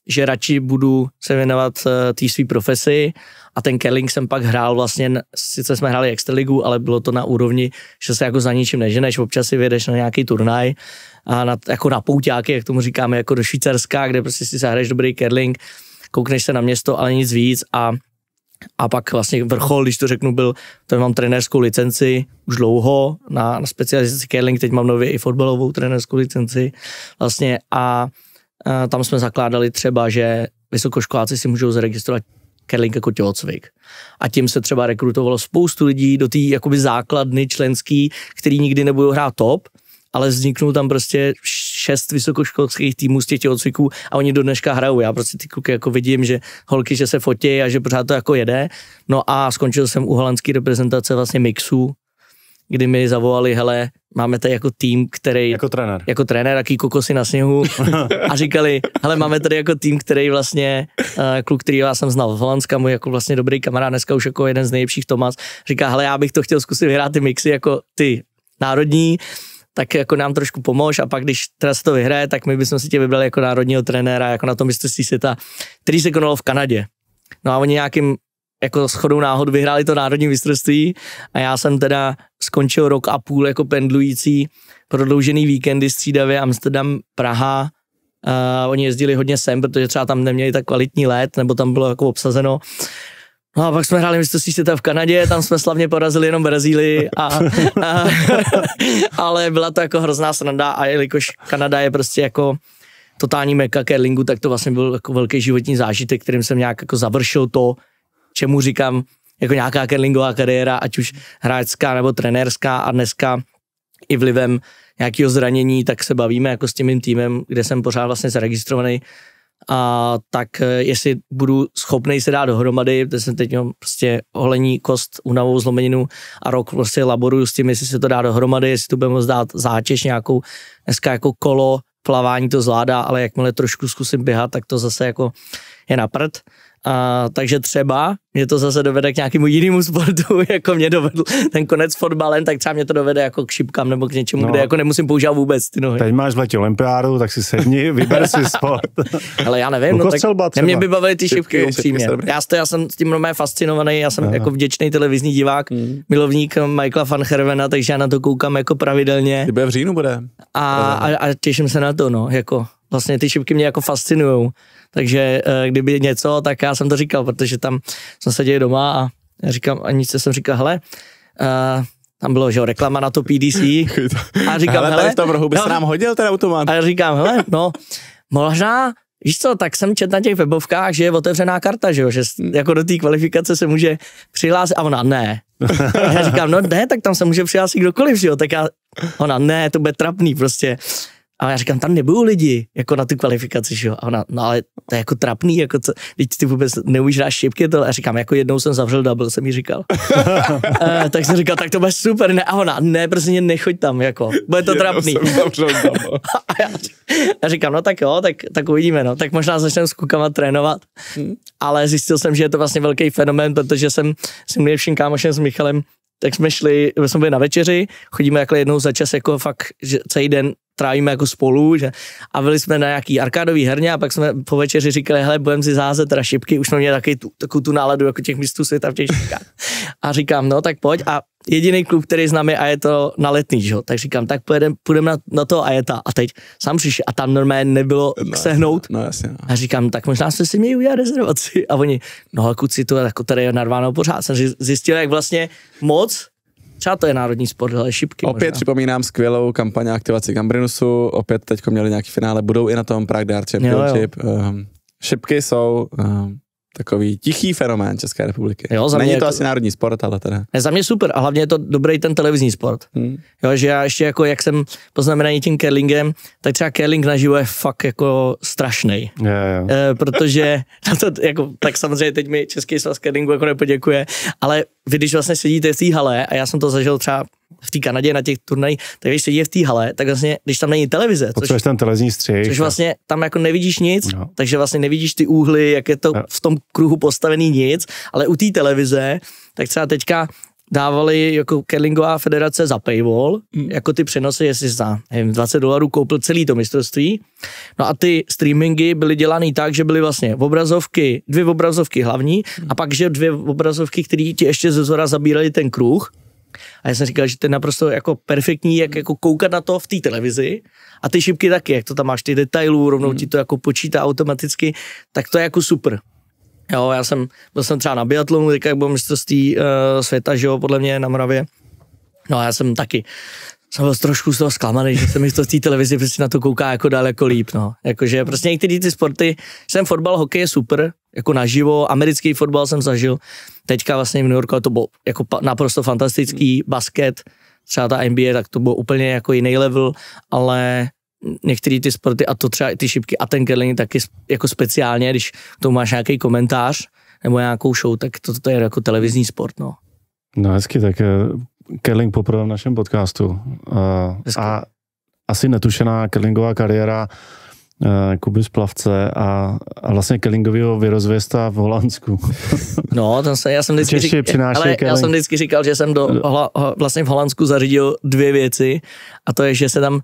že radši budu se věnovat eh, té své profesi a ten curling jsem pak hrál vlastně, sice jsme hráli extraligu, ale bylo to na úrovni, že se jako za ničím neženeš, občas si vyjedeš na nějaký turnaj a na, jako na pouťáky, jak tomu říkáme, jako do Švýcarska, kde prostě si zahraješ dobrý curling, koukneš se na město, ale nic víc a a pak vlastně vrchol, když to řeknu, byl, tam mám trenérskou licenci už dlouho na, na specializaci curling, teď mám nově i fotbalovou trenérskou licenci vlastně a, a e, tam jsme zakládali třeba, že vysokoškoláci si můžou zaregistrovat curling jako tělocvik. A tím se třeba rekrutovalo spoustu lidí do té jakoby základny členský, který nikdy nebudou hrát top, ale vzniknul tam prostě šest vysokoškolských týmů z těch tělocviků a oni do dneška hrajou. Já prostě ty kluky jako vidím, že holky, že se fotí a že pořád to jako jede. No a skončil jsem u holandské reprezentace vlastně mixů, kdy mi zavolali, hele, máme tady jako tým, který... Jako trenér. Jako trenér, jaký kokosy na sněhu. a říkali, hele, máme tady jako tým, který vlastně, uh, kluk, který já jsem znal v Holandska, můj jako vlastně dobrý kamarád, dneska už jako jeden z nejlepších Tomas, říká, hele, já bych to chtěl zkusit vyhrát ty mixy jako ty národní tak jako nám trošku pomož a pak, když teda se to vyhraje, tak my bychom si tě vybrali jako národního trenéra, jako na tom mistrovství světa, který se konalo v Kanadě. No a oni nějakým jako schodou náhod vyhráli to národní mistrovství a já jsem teda skončil rok a půl jako pendlující prodloužený víkendy střídavě Amsterdam, Praha, Uh, oni jezdili hodně sem, protože třeba tam neměli tak kvalitní let, nebo tam bylo jako obsazeno. No a pak jsme hráli mistrovství světa v Kanadě, tam jsme slavně porazili jenom Brazílii, a, a, ale byla to jako hrozná sranda a jelikož Kanada je prostě jako totální meka curlingu, tak to vlastně byl jako velký životní zážitek, kterým jsem nějak jako završil to, čemu říkám jako nějaká curlingová kariéra, ať už hráčská nebo trenérská a dneska i vlivem nějakého zranění, tak se bavíme jako s tím mým týmem, kde jsem pořád vlastně zaregistrovaný a tak eh, jestli budu schopný se dát dohromady, protože jsem teď měl prostě holení kost, unavou zlomeninu a rok prostě laboruju s tím, jestli se to dá dohromady, jestli tu budeme zdát zátěž nějakou, dneska jako kolo, plavání to zvládá, ale jakmile trošku zkusím běhat, tak to zase jako je na prd. A, takže třeba mě to zase dovede k nějakému jinému sportu, jako mě dovedl ten konec fotbalem, tak třeba mě to dovede jako k šipkám nebo k něčemu, no, kde jako nemusím používat vůbec ty nohy. Teď máš v letě olympiádu, tak si sedni, vyber si sport. Ale já nevím, no, tak mě by bavily ty šipky, šipky upřímně. Já, stojí, já jsem s tím normálně fascinovaný, já jsem no. jako vděčný televizní divák, mm. milovník Michaela van Hervena, takže já na to koukám jako pravidelně. Ty bude v říjnu bude. A, a, a těším se na to, no, jako vlastně ty šipky mě jako fascinují takže eh, kdyby něco, tak já jsem to říkal, protože tam jsem seděl doma a říkám, a nic jsem říkal, hele, uh, tam bylo, že jo, reklama na to PDC a říkám, hele, v tom rohu by se no. nám hodil ten automat. A říkám, hele, no, možná, víš co, tak jsem čet na těch webovkách, že je otevřená karta, že jo, že jako do té kvalifikace se může přihlásit a ona ne. já říkám, no ne, tak tam se může přihlásit kdokoliv, že jo, tak já, ona ne, to bude trapný prostě. A já říkám, tam nebudou lidi, jako na tu kvalifikaci, že jo. A ona, no ale to je jako trapný, jako co, teď ty vůbec neumíš dát šipky, to. A říkám, jako jednou jsem zavřel double, jsem jí říkal. e, tak jsem říkal, tak to bude super, ne. A ona, ne, prostě nechoď tam, jako, bude to jednou trapný. Jsem zavřel a já, já, říkám, no tak jo, tak, tak uvidíme, no. Tak možná začneme s kukama trénovat. Hmm. Ale zjistil jsem, že je to vlastně velký fenomén, protože jsem s nejlepším kámošem s Michalem tak jsme šli, jsme byli na večeři, chodíme jako jednou za čas, jako fakt že celý den trávíme jako spolu, že a byli jsme na nějaký arkádový herně a pak jsme po večeři říkali, hele, budeme si zázet teda šipky, už jsme měli taky tu, takovou tu náladu jako těch mistrů světa v těch šipkách. A říkám, no tak pojď a jediný klub, který znám je a je to na letný, že? tak říkám, tak půjdeme půjdeme na, na to a je ta. A teď sám přišel a tam normálně nebylo no, sehnout. No, jasně, no. A říkám, tak možná jste si měli udělat rezervaci. A oni, no a kuci, to jako tady je narváno pořád. Jsem zjistil, jak vlastně moc Třeba to je národní sport, ale šipky. Opět možná. připomínám skvělou kampaň aktivaci Gambrinusu, opět teď měli nějaký finále, budou i na tom Prague Dart Championship. Jo, jo. Ehm, šipky jsou uh, takový tichý fenomén České republiky. Jo, za Není mě to jako, asi národní sport, ale teda. Ne, za mě super a hlavně je to dobrý ten televizní sport. Hmm. Jo, že já ještě jako, jak jsem poznamenaný tím curlingem, tak třeba curling naživo je fakt jako strašný. E, eh, protože, to, jako, tak samozřejmě teď mi Český svaz curlingu jako nepoděkuje, ale vy když vlastně sedíte v té hale, a já jsem to zažil třeba v té Kanadě na těch turnajích, tak když sedíte v té hale, tak vlastně, když tam není televize, což, ten televizní střih, což vlastně tam jako nevidíš nic, no. takže vlastně nevidíš ty úhly, jak je to no. v tom kruhu postavený nic, ale u té televize, tak třeba teďka dávali jako curlingová federace za paywall, hmm. jako ty přenosy, jestli za nevím, 20 dolarů koupil celý to mistrovství. No a ty streamingy byly dělaný tak, že byly vlastně obrazovky, dvě obrazovky hlavní hmm. a pak, že dvě obrazovky, které ti ještě ze zora zabíraly ten kruh. A já jsem říkal, že to je naprosto jako perfektní, jak hmm. jako koukat na to v té televizi a ty šipky taky, jak to tam máš ty detailů, rovnou hmm. ti to jako počítá automaticky, tak to je jako super. Jo, já jsem, byl jsem třeba na biatlonu, teďka jak bylo mistrovství uh, světa, že jo, podle mě na Moravě. No a já jsem taky jsem byl trošku z toho zklamaný, že se mi to v té televizi prostě na to kouká jako daleko líp. No. Jakože prostě některé ty sporty, jsem fotbal, hokej je super, jako naživo, americký fotbal jsem zažil, teďka vlastně v New Yorku to bylo jako naprosto fantastický, basket, třeba ta NBA, tak to bylo úplně jako jiný level, ale některé ty sporty, a to třeba i ty šipky a ten curling taky jako speciálně, když to máš nějaký komentář nebo nějakou show, tak to, to je jako televizní sport, no. No hezky, tak eh, curling poprvé v našem podcastu. Eh, hezky. A asi netušená curlingová kariéra eh, Kuby z Plavce a, a vlastně Kellingovýho vyrozvěsta v Holandsku. No, tam se, já jsem vždycky, Češi řík, ale já jsem vždycky říkal, že jsem do, vlastně v Holandsku zařídil dvě věci a to je, že se tam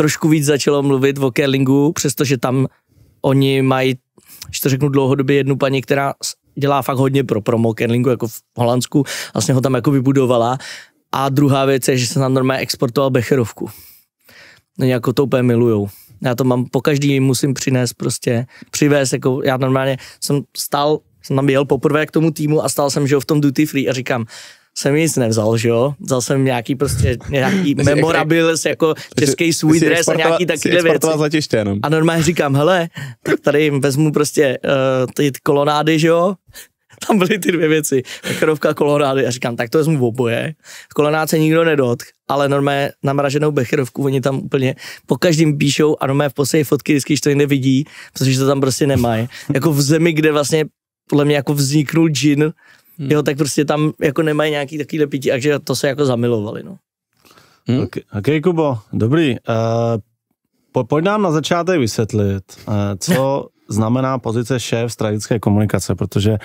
trošku víc začalo mluvit o curlingu, přestože tam oni mají, že to řeknu dlouhodobě, jednu paní, která dělá fakt hodně pro promo curlingu, jako v Holandsku, vlastně ho tam jako vybudovala. A druhá věc je, že se nám normálně exportoval becherovku. No jako to úplně milujou. Já to mám, po každý musím přinést prostě, přivést, jako já normálně jsem stál, jsem tam jel poprvé k tomu týmu a stál jsem, že v tom duty free a říkám, jsem nic nevzal, že jo? Vzal jsem nějaký prostě nějaký memorabil, jako český svůj dres a nějaký takovýhle věci. letiště jenom. A normálně říkám, hele, tak tady vezmu prostě uh, ty kolonády, že jo? Tam byly ty dvě věci, becherovka kolonády. A říkám, tak to vezmu v oboje. Kolonád se nikdo nedotk, ale normálně namraženou becherovku, oni tam úplně po každým píšou a normálně v poslední fotky vždycky, když to jinde vidí, protože to tam prostě nemají. Jako v zemi, kde vlastně podle mě jako vzniknul džin, Hmm. Jo, tak prostě tam jako nemají nějaký takovýhle lepití, takže to se jako zamilovali, no. Hmm. Okay, okay, Kubo, dobrý. Uh, po, pojď nám na začátek vysvětlit, uh, co znamená pozice šéf strategické komunikace, protože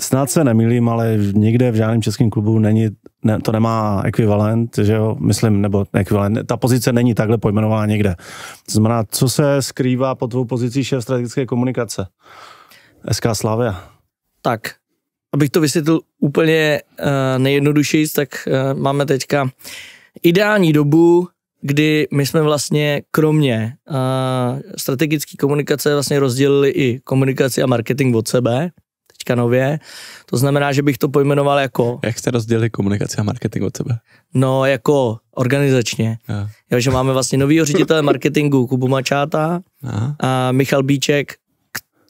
snad se nemýlím, ale nikde v žádném českém klubu není, ne, to nemá ekvivalent, že jo, myslím, nebo ekvivalent, ta pozice není takhle pojmenovaná někde. To znamená, co se skrývá pod tvou pozicí šéf strategické komunikace? SK Slavia. Tak, abych to vysvětlil úplně uh, nejjednodušeji, tak uh, máme teďka ideální dobu, kdy my jsme vlastně kromě uh, strategické komunikace vlastně rozdělili i komunikaci a marketing od sebe, teďka nově. To znamená, že bych to pojmenoval jako... Jak jste rozdělili komunikaci a marketing od sebe? No, jako organizačně. Jo, že máme vlastně novýho ředitele marketingu Kubu Mačáta, a Michal Bíček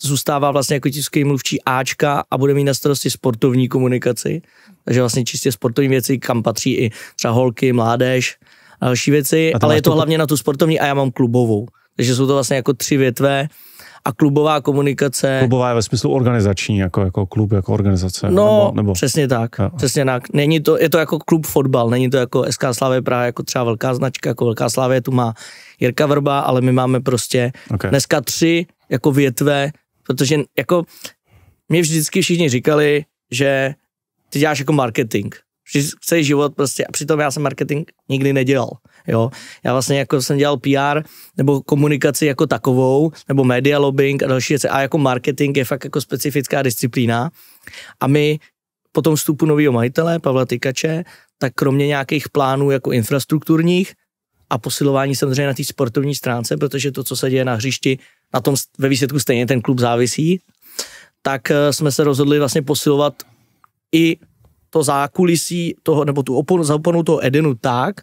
zůstává vlastně jako tiskový mluvčí Ačka a bude mít na starosti sportovní komunikaci, takže vlastně čistě sportovní věci, kam patří i třeba holky, mládež a další věci, a ale je to, hlavně na tu sportovní a já mám klubovou. Takže jsou to vlastně jako tři větve a klubová komunikace. Klubová je ve smyslu organizační, jako, jako klub, jako organizace. No, nebo, nebo... přesně tak, jo. přesně tak. Není to, je to jako klub fotbal, není to jako SK Slavě Praha, jako třeba velká značka, jako velká Slavě, tu má Jirka Vrba, ale my máme prostě okay. dneska tři jako větve protože jako mě vždycky všichni říkali, že ty děláš jako marketing, celý život prostě, a přitom já jsem marketing nikdy nedělal, jo. Já vlastně jako jsem dělal PR nebo komunikaci jako takovou, nebo media lobbying a další věci, a jako marketing je fakt jako specifická disciplína a my po tom vstupu nového majitele, Pavla Tykače, tak kromě nějakých plánů jako infrastrukturních a posilování samozřejmě na té sportovní stránce, protože to, co se děje na hřišti, na tom ve výsledku stejně ten klub závisí, tak eh, jsme se rozhodli vlastně posilovat i to zákulisí toho, nebo tu oponu, za oponu toho Edenu tak,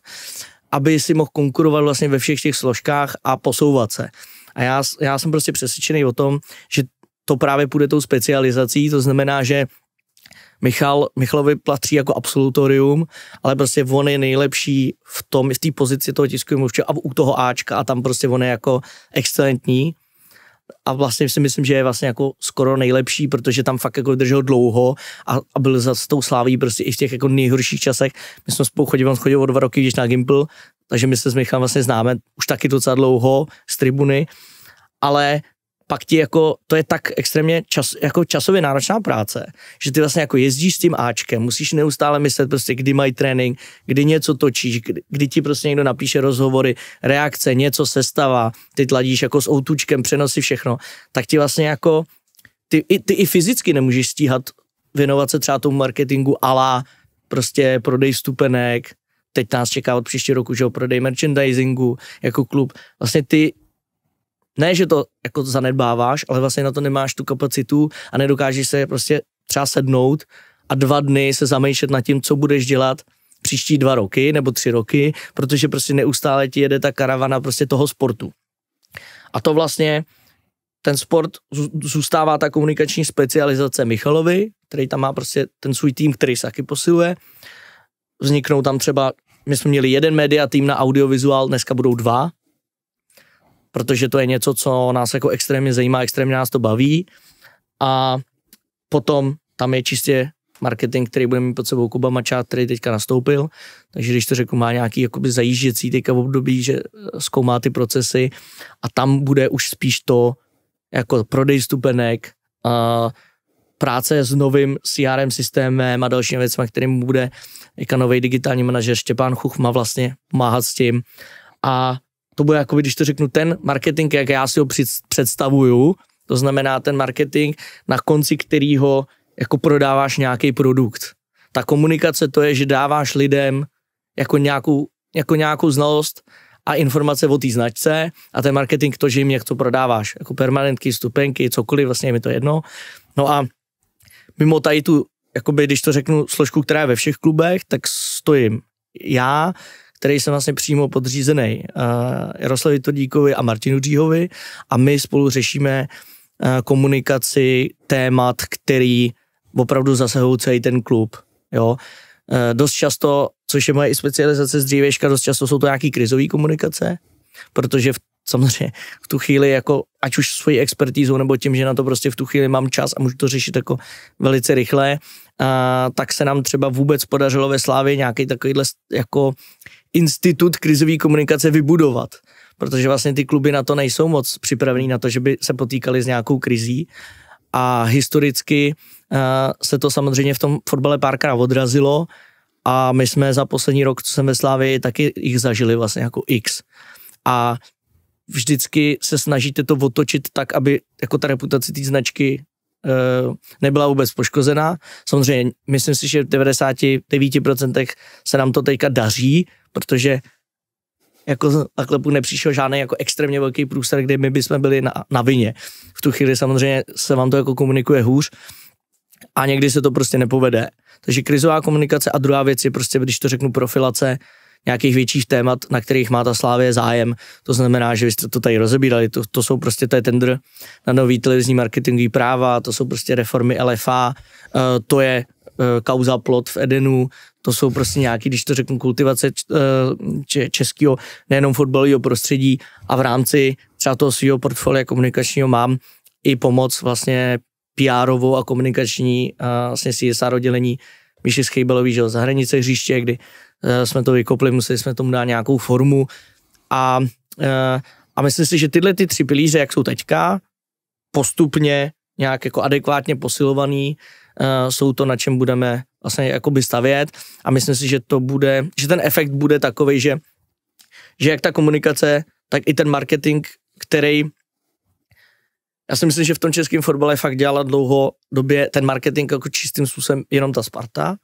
aby si mohl konkurovat vlastně ve všech těch složkách a posouvat se. A já, já jsem prostě přesvědčený o tom, že to právě půjde tou specializací, to znamená, že Michal, Michalovi platří jako absolutorium, ale prostě on je nejlepší v tom, v té pozici toho tiskového mluvčího a u toho Ačka a tam prostě on je jako excelentní a vlastně si myslím, že je vlastně jako skoro nejlepší, protože tam fakt jako držel dlouho a, a byl za tou sláví prostě i v těch jako nejhorších časech. My jsme spolu chodili, on chodil o dva roky, když na Gimple, takže my se s Michalem vlastně známe už taky docela dlouho z tribuny, ale pak ti jako, to je tak extrémně čas, jako časově náročná práce, že ty vlastně jako jezdíš s tím Ačkem, musíš neustále myslet prostě, kdy mají trénink, kdy něco točíš, kdy, kdy ti prostě někdo napíše rozhovory, reakce, něco stává, ty tladíš jako s outučkem, přenosy všechno, tak ti vlastně jako, ty, i, ty i fyzicky nemůžeš stíhat věnovat se třeba tomu marketingu ala prostě prodej vstupenek, teď nás čeká od příští roku, že ho prodej merchandisingu jako klub. Vlastně ty ne, že to jako zanedbáváš, ale vlastně na to nemáš tu kapacitu a nedokážeš se prostě třeba sednout a dva dny se zamýšlet nad tím, co budeš dělat příští dva roky nebo tři roky, protože prostě neustále ti jede ta karavana prostě toho sportu. A to vlastně ten sport zůstává ta komunikační specializace Michalovi, který tam má prostě ten svůj tým, který se taky posiluje. Vzniknou tam třeba, my jsme měli jeden média tým na audiovizuál, dneska budou dva, protože to je něco, co nás jako extrémně zajímá, extrémně nás to baví. A potom tam je čistě marketing, který bude mít pod sebou Kuba Mačá, který teďka nastoupil. Takže když to řeknu, má nějaký jakoby zajížděcí teďka v období, že eh, zkoumá ty procesy a tam bude už spíš to jako prodej stupenek, a práce s novým CRM systémem a dalšími věcmi, kterým bude jako nový digitální manažer Štěpán Chuchma vlastně pomáhat s tím. A to bude jako, když to řeknu, ten marketing, jak já si ho představuju, to znamená ten marketing, na konci kterého jako prodáváš nějaký produkt. Ta komunikace to je, že dáváš lidem jako nějakou, jako nějakou znalost a informace o té značce a ten marketing to, že jim něco prodáváš, jako permanentky, stupenky, cokoliv, vlastně je mi to jedno. No a mimo tady tu, jakoby, když to řeknu, složku, která je ve všech klubech, tak stojím já, který jsem vlastně přímo podřízený eh, Jaroslavi Todíkovi a Martinu Dříhovi a my spolu řešíme eh, komunikaci témat, který opravdu zasahují celý ten klub. Jo. Eh, dost často, což je moje i specializace z dřívejška, dost často jsou to nějaký krizové komunikace, protože v samozřejmě v tu chvíli, jako, ať už svojí expertízou nebo tím, že na to prostě v tu chvíli mám čas a můžu to řešit jako velice rychle, a, tak se nám třeba vůbec podařilo ve Slávě nějaký takovýhle jako institut krizové komunikace vybudovat, protože vlastně ty kluby na to nejsou moc připravený na to, že by se potýkali s nějakou krizí a historicky uh, se to samozřejmě v tom fotbale párkrát odrazilo a my jsme za poslední rok, co jsem ve Slávě, taky jich zažili vlastně jako X. A vždycky se snažíte to otočit tak, aby jako ta reputace té značky Eh, nebyla vůbec poškozená. Samozřejmě, myslím si, že v 99% se nám to teďka daří, protože jako takhle nepřišel žádný jako extrémně velký průser, kde my bychom byli na, na vině. V tu chvíli samozřejmě se vám to jako komunikuje hůř a někdy se to prostě nepovede. Takže krizová komunikace a druhá věc je prostě, když to řeknu, profilace, nějakých větších témat, na kterých má ta Slávě zájem. To znamená, že vy jste to tady rozebírali, to, to jsou prostě, ten tender na nový televizní marketingový práva, to jsou prostě reformy LFA, eh, to je eh, kauza plot v Edenu, to jsou prostě nějaký, když to řeknu, kultivace eh, českého nejenom fotbalového prostředí a v rámci třeba toho svého portfolia komunikačního mám i pomoc vlastně pr a komunikační vlastně CSR oddělení Míši Schejbelový, že za hranice hřiště, kdy Eh, jsme to vykopli, museli jsme tomu dát nějakou formu a, eh, a myslím si, že tyhle ty tři pilíře, jak jsou teďka, postupně nějak jako adekvátně posilovaný, eh, jsou to, na čem budeme vlastně jakoby stavět a myslím si, že to bude, že ten efekt bude takový, že, že jak ta komunikace, tak i ten marketing, který já si myslím, že v tom českém fotbale fakt dělala dlouho době ten marketing jako čistým způsobem jenom ta Sparta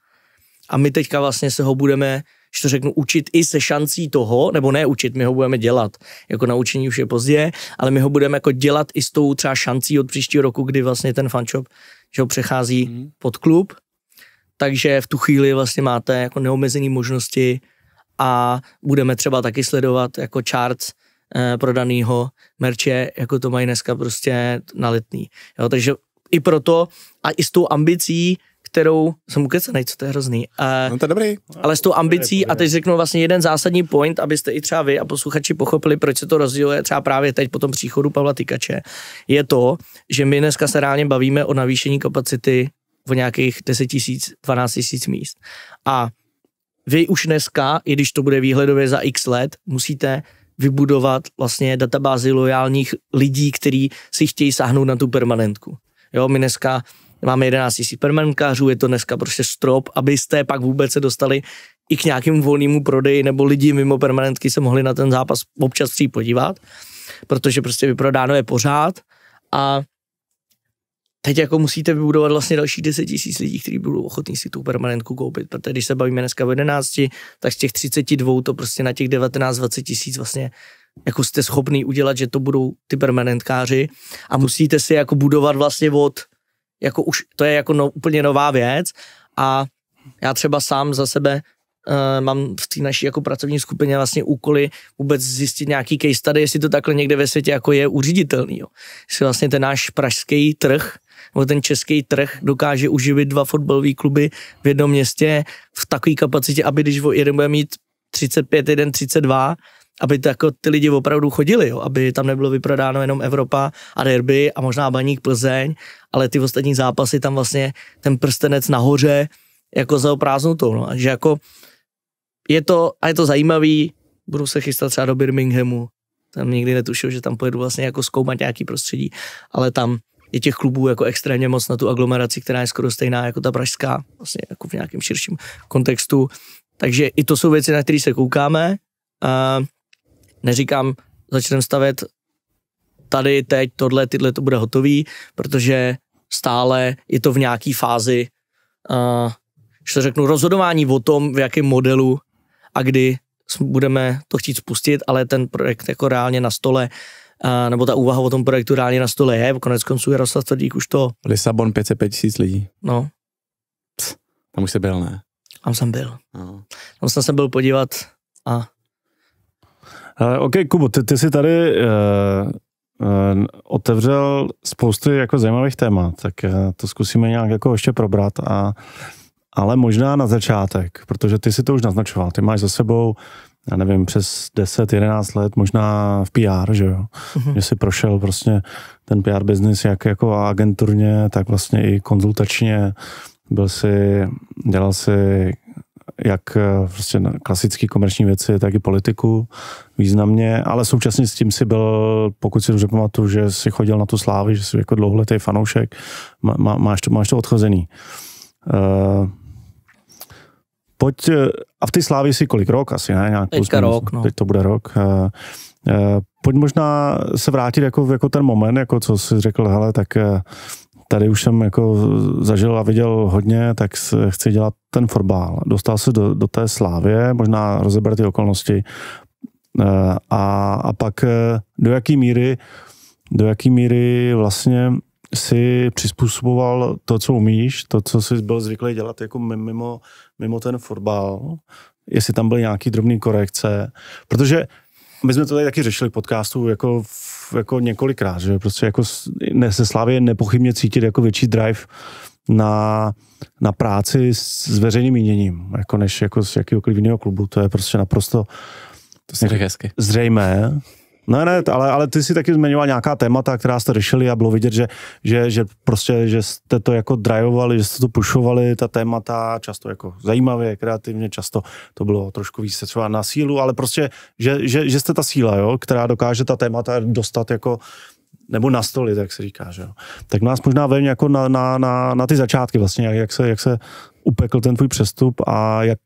a my teďka vlastně se ho budeme že to řeknu, učit i se šancí toho, nebo ne učit, my ho budeme dělat. Jako na učení už je pozdě, ale my ho budeme jako dělat i s tou třeba šancí od příštího roku, kdy vlastně ten fanshop že ho přechází mm. pod klub. Takže v tu chvíli vlastně máte jako neomezené možnosti a budeme třeba taky sledovat jako charts eh, prodanýho prodaného merče, jako to mají dneska prostě na letný. Jo, takže i proto a i s tou ambicí kterou jsem ukecenej, co to je hrozný. A, no to je dobrý. Ale s tou ambicí, a teď řeknu vlastně jeden zásadní point, abyste i třeba vy a posluchači pochopili, proč se to rozděluje třeba právě teď po tom příchodu Pavla Tykače, je to, že my dneska se reálně bavíme o navýšení kapacity o nějakých 10 tisíc, 12 tisíc míst. A vy už dneska, i když to bude výhledově za x let, musíte vybudovat vlastně databázi lojálních lidí, kteří si chtějí sáhnout na tu permanentku. Jo, my dneska máme 11 000 permanentkářů, je to dneska prostě strop, abyste pak vůbec se dostali i k nějakým volnému prodeji, nebo lidi mimo permanentky se mohli na ten zápas občas přijít podívat, protože prostě vyprodáno je pořád a teď jako musíte vybudovat vlastně další 10 tisíc lidí, kteří budou ochotní si tu permanentku koupit, protože když se bavíme dneska o 11, tak z těch 32 to prostě na těch 19-20 tisíc vlastně jako jste schopný udělat, že to budou ty permanentkáři a musíte si jako budovat vlastně od jako už to je jako no, úplně nová věc a já třeba sám za sebe uh, mám v té naší jako pracovní skupině vlastně úkoly vůbec zjistit nějaký case study, jestli to takhle někde ve světě jako je uříditelný. Jo. Jestli vlastně ten náš pražský trh nebo ten český trh dokáže uživit dva fotbalové kluby v jednom městě v takové kapacitě, aby když jeden bude mít 35, jeden 32, aby to jako ty lidi opravdu chodili, jo? aby tam nebylo vyprodáno jenom Evropa a derby a možná Baník Plzeň, ale ty ostatní zápasy tam vlastně ten prstenec nahoře jako za prázdnotou, no, a že jako je to, a je to zajímavý, budu se chystat třeba do Birminghamu, tam nikdy netušil, že tam pojedu vlastně jako zkoumat nějaký prostředí, ale tam je těch klubů jako extrémně moc na tu aglomeraci, která je skoro stejná jako ta pražská, vlastně jako v nějakém širším kontextu. Takže i to jsou věci, na které se koukáme. neříkám, začneme stavět tady, teď, tohle, tyhle to bude hotový, protože stále je to v nějaký fázi, uh, že to řeknu, rozhodování o tom, v jakém modelu a kdy budeme to chtít spustit, ale ten projekt jako reálně na stole uh, nebo ta úvaha o tom projektu reálně na stole je, konec konců Jaroslav Tvrdík už to... Lisabon 505 tisíc lidí. No. Pst, tam už jsi byl, ne? Tam jsem byl. No. Tam jsem se byl podívat a... Ale, OK, Kubo, ty, ty jsi tady uh, Eh, otevřel spoustu jako zajímavých témat, tak eh, to zkusíme nějak jako ještě probrat, a, ale možná na začátek, protože ty si to už naznačoval, ty máš za sebou já nevím, přes 10-11 let možná v PR, že jo. Uh-huh. Že si prošel prostě ten PR business jak jako agenturně, tak vlastně i konzultačně. Byl si, dělal si jak eh, prostě na klasické komerční věci, tak i politiku významně, ale současně s tím si byl, pokud si dobře pamatuju, že si chodil na tu slávy, že jsi jako dlouholetý fanoušek, má, má, máš, to, máš to odchozený. Uh, pojď, eh, a v té slávě si kolik rok asi, ne? Nějak Teďka plus, rok, no. Teď to bude rok. Uh, uh, pojď možná se vrátit jako, jako ten moment, jako co jsi řekl, hele, tak uh, tady už jsem jako zažil a viděl hodně, tak chci dělat ten fotbal. Dostal se do, do té slávě, možná rozebrat ty okolnosti eh, a, a pak eh, do jaký míry do jaký míry vlastně si přizpůsoboval to, co umíš, to, co jsi byl zvyklý dělat jako mimo, mimo ten fotbal, jestli tam byly nějaké drobné korekce, protože my jsme to tady taky řešili podcastu jako v jako několikrát, že prostě jako ne, se Slávě nepochybně cítit jako větší drive na, na práci s, s veřejným míněním, jako než jako z jakýkoliv jiného klubu, to je prostě naprosto to je hezky. zřejmé ne, ne, ale, ale ty si taky zmiňoval nějaká témata, která jste řešili a bylo vidět, že, že, že prostě, že jste to jako drajovali, že jste to pušovali, ta témata, často jako zajímavě, kreativně, často to bylo trošku víc třeba na sílu, ale prostě, že, že, že jste ta síla, jo, která dokáže ta témata dostat jako nebo nastolit, jak se říká, že jo. Tak nás možná vejme jako na, na, na, na ty začátky vlastně, jak, jak, se, jak se upekl ten tvůj přestup a jak,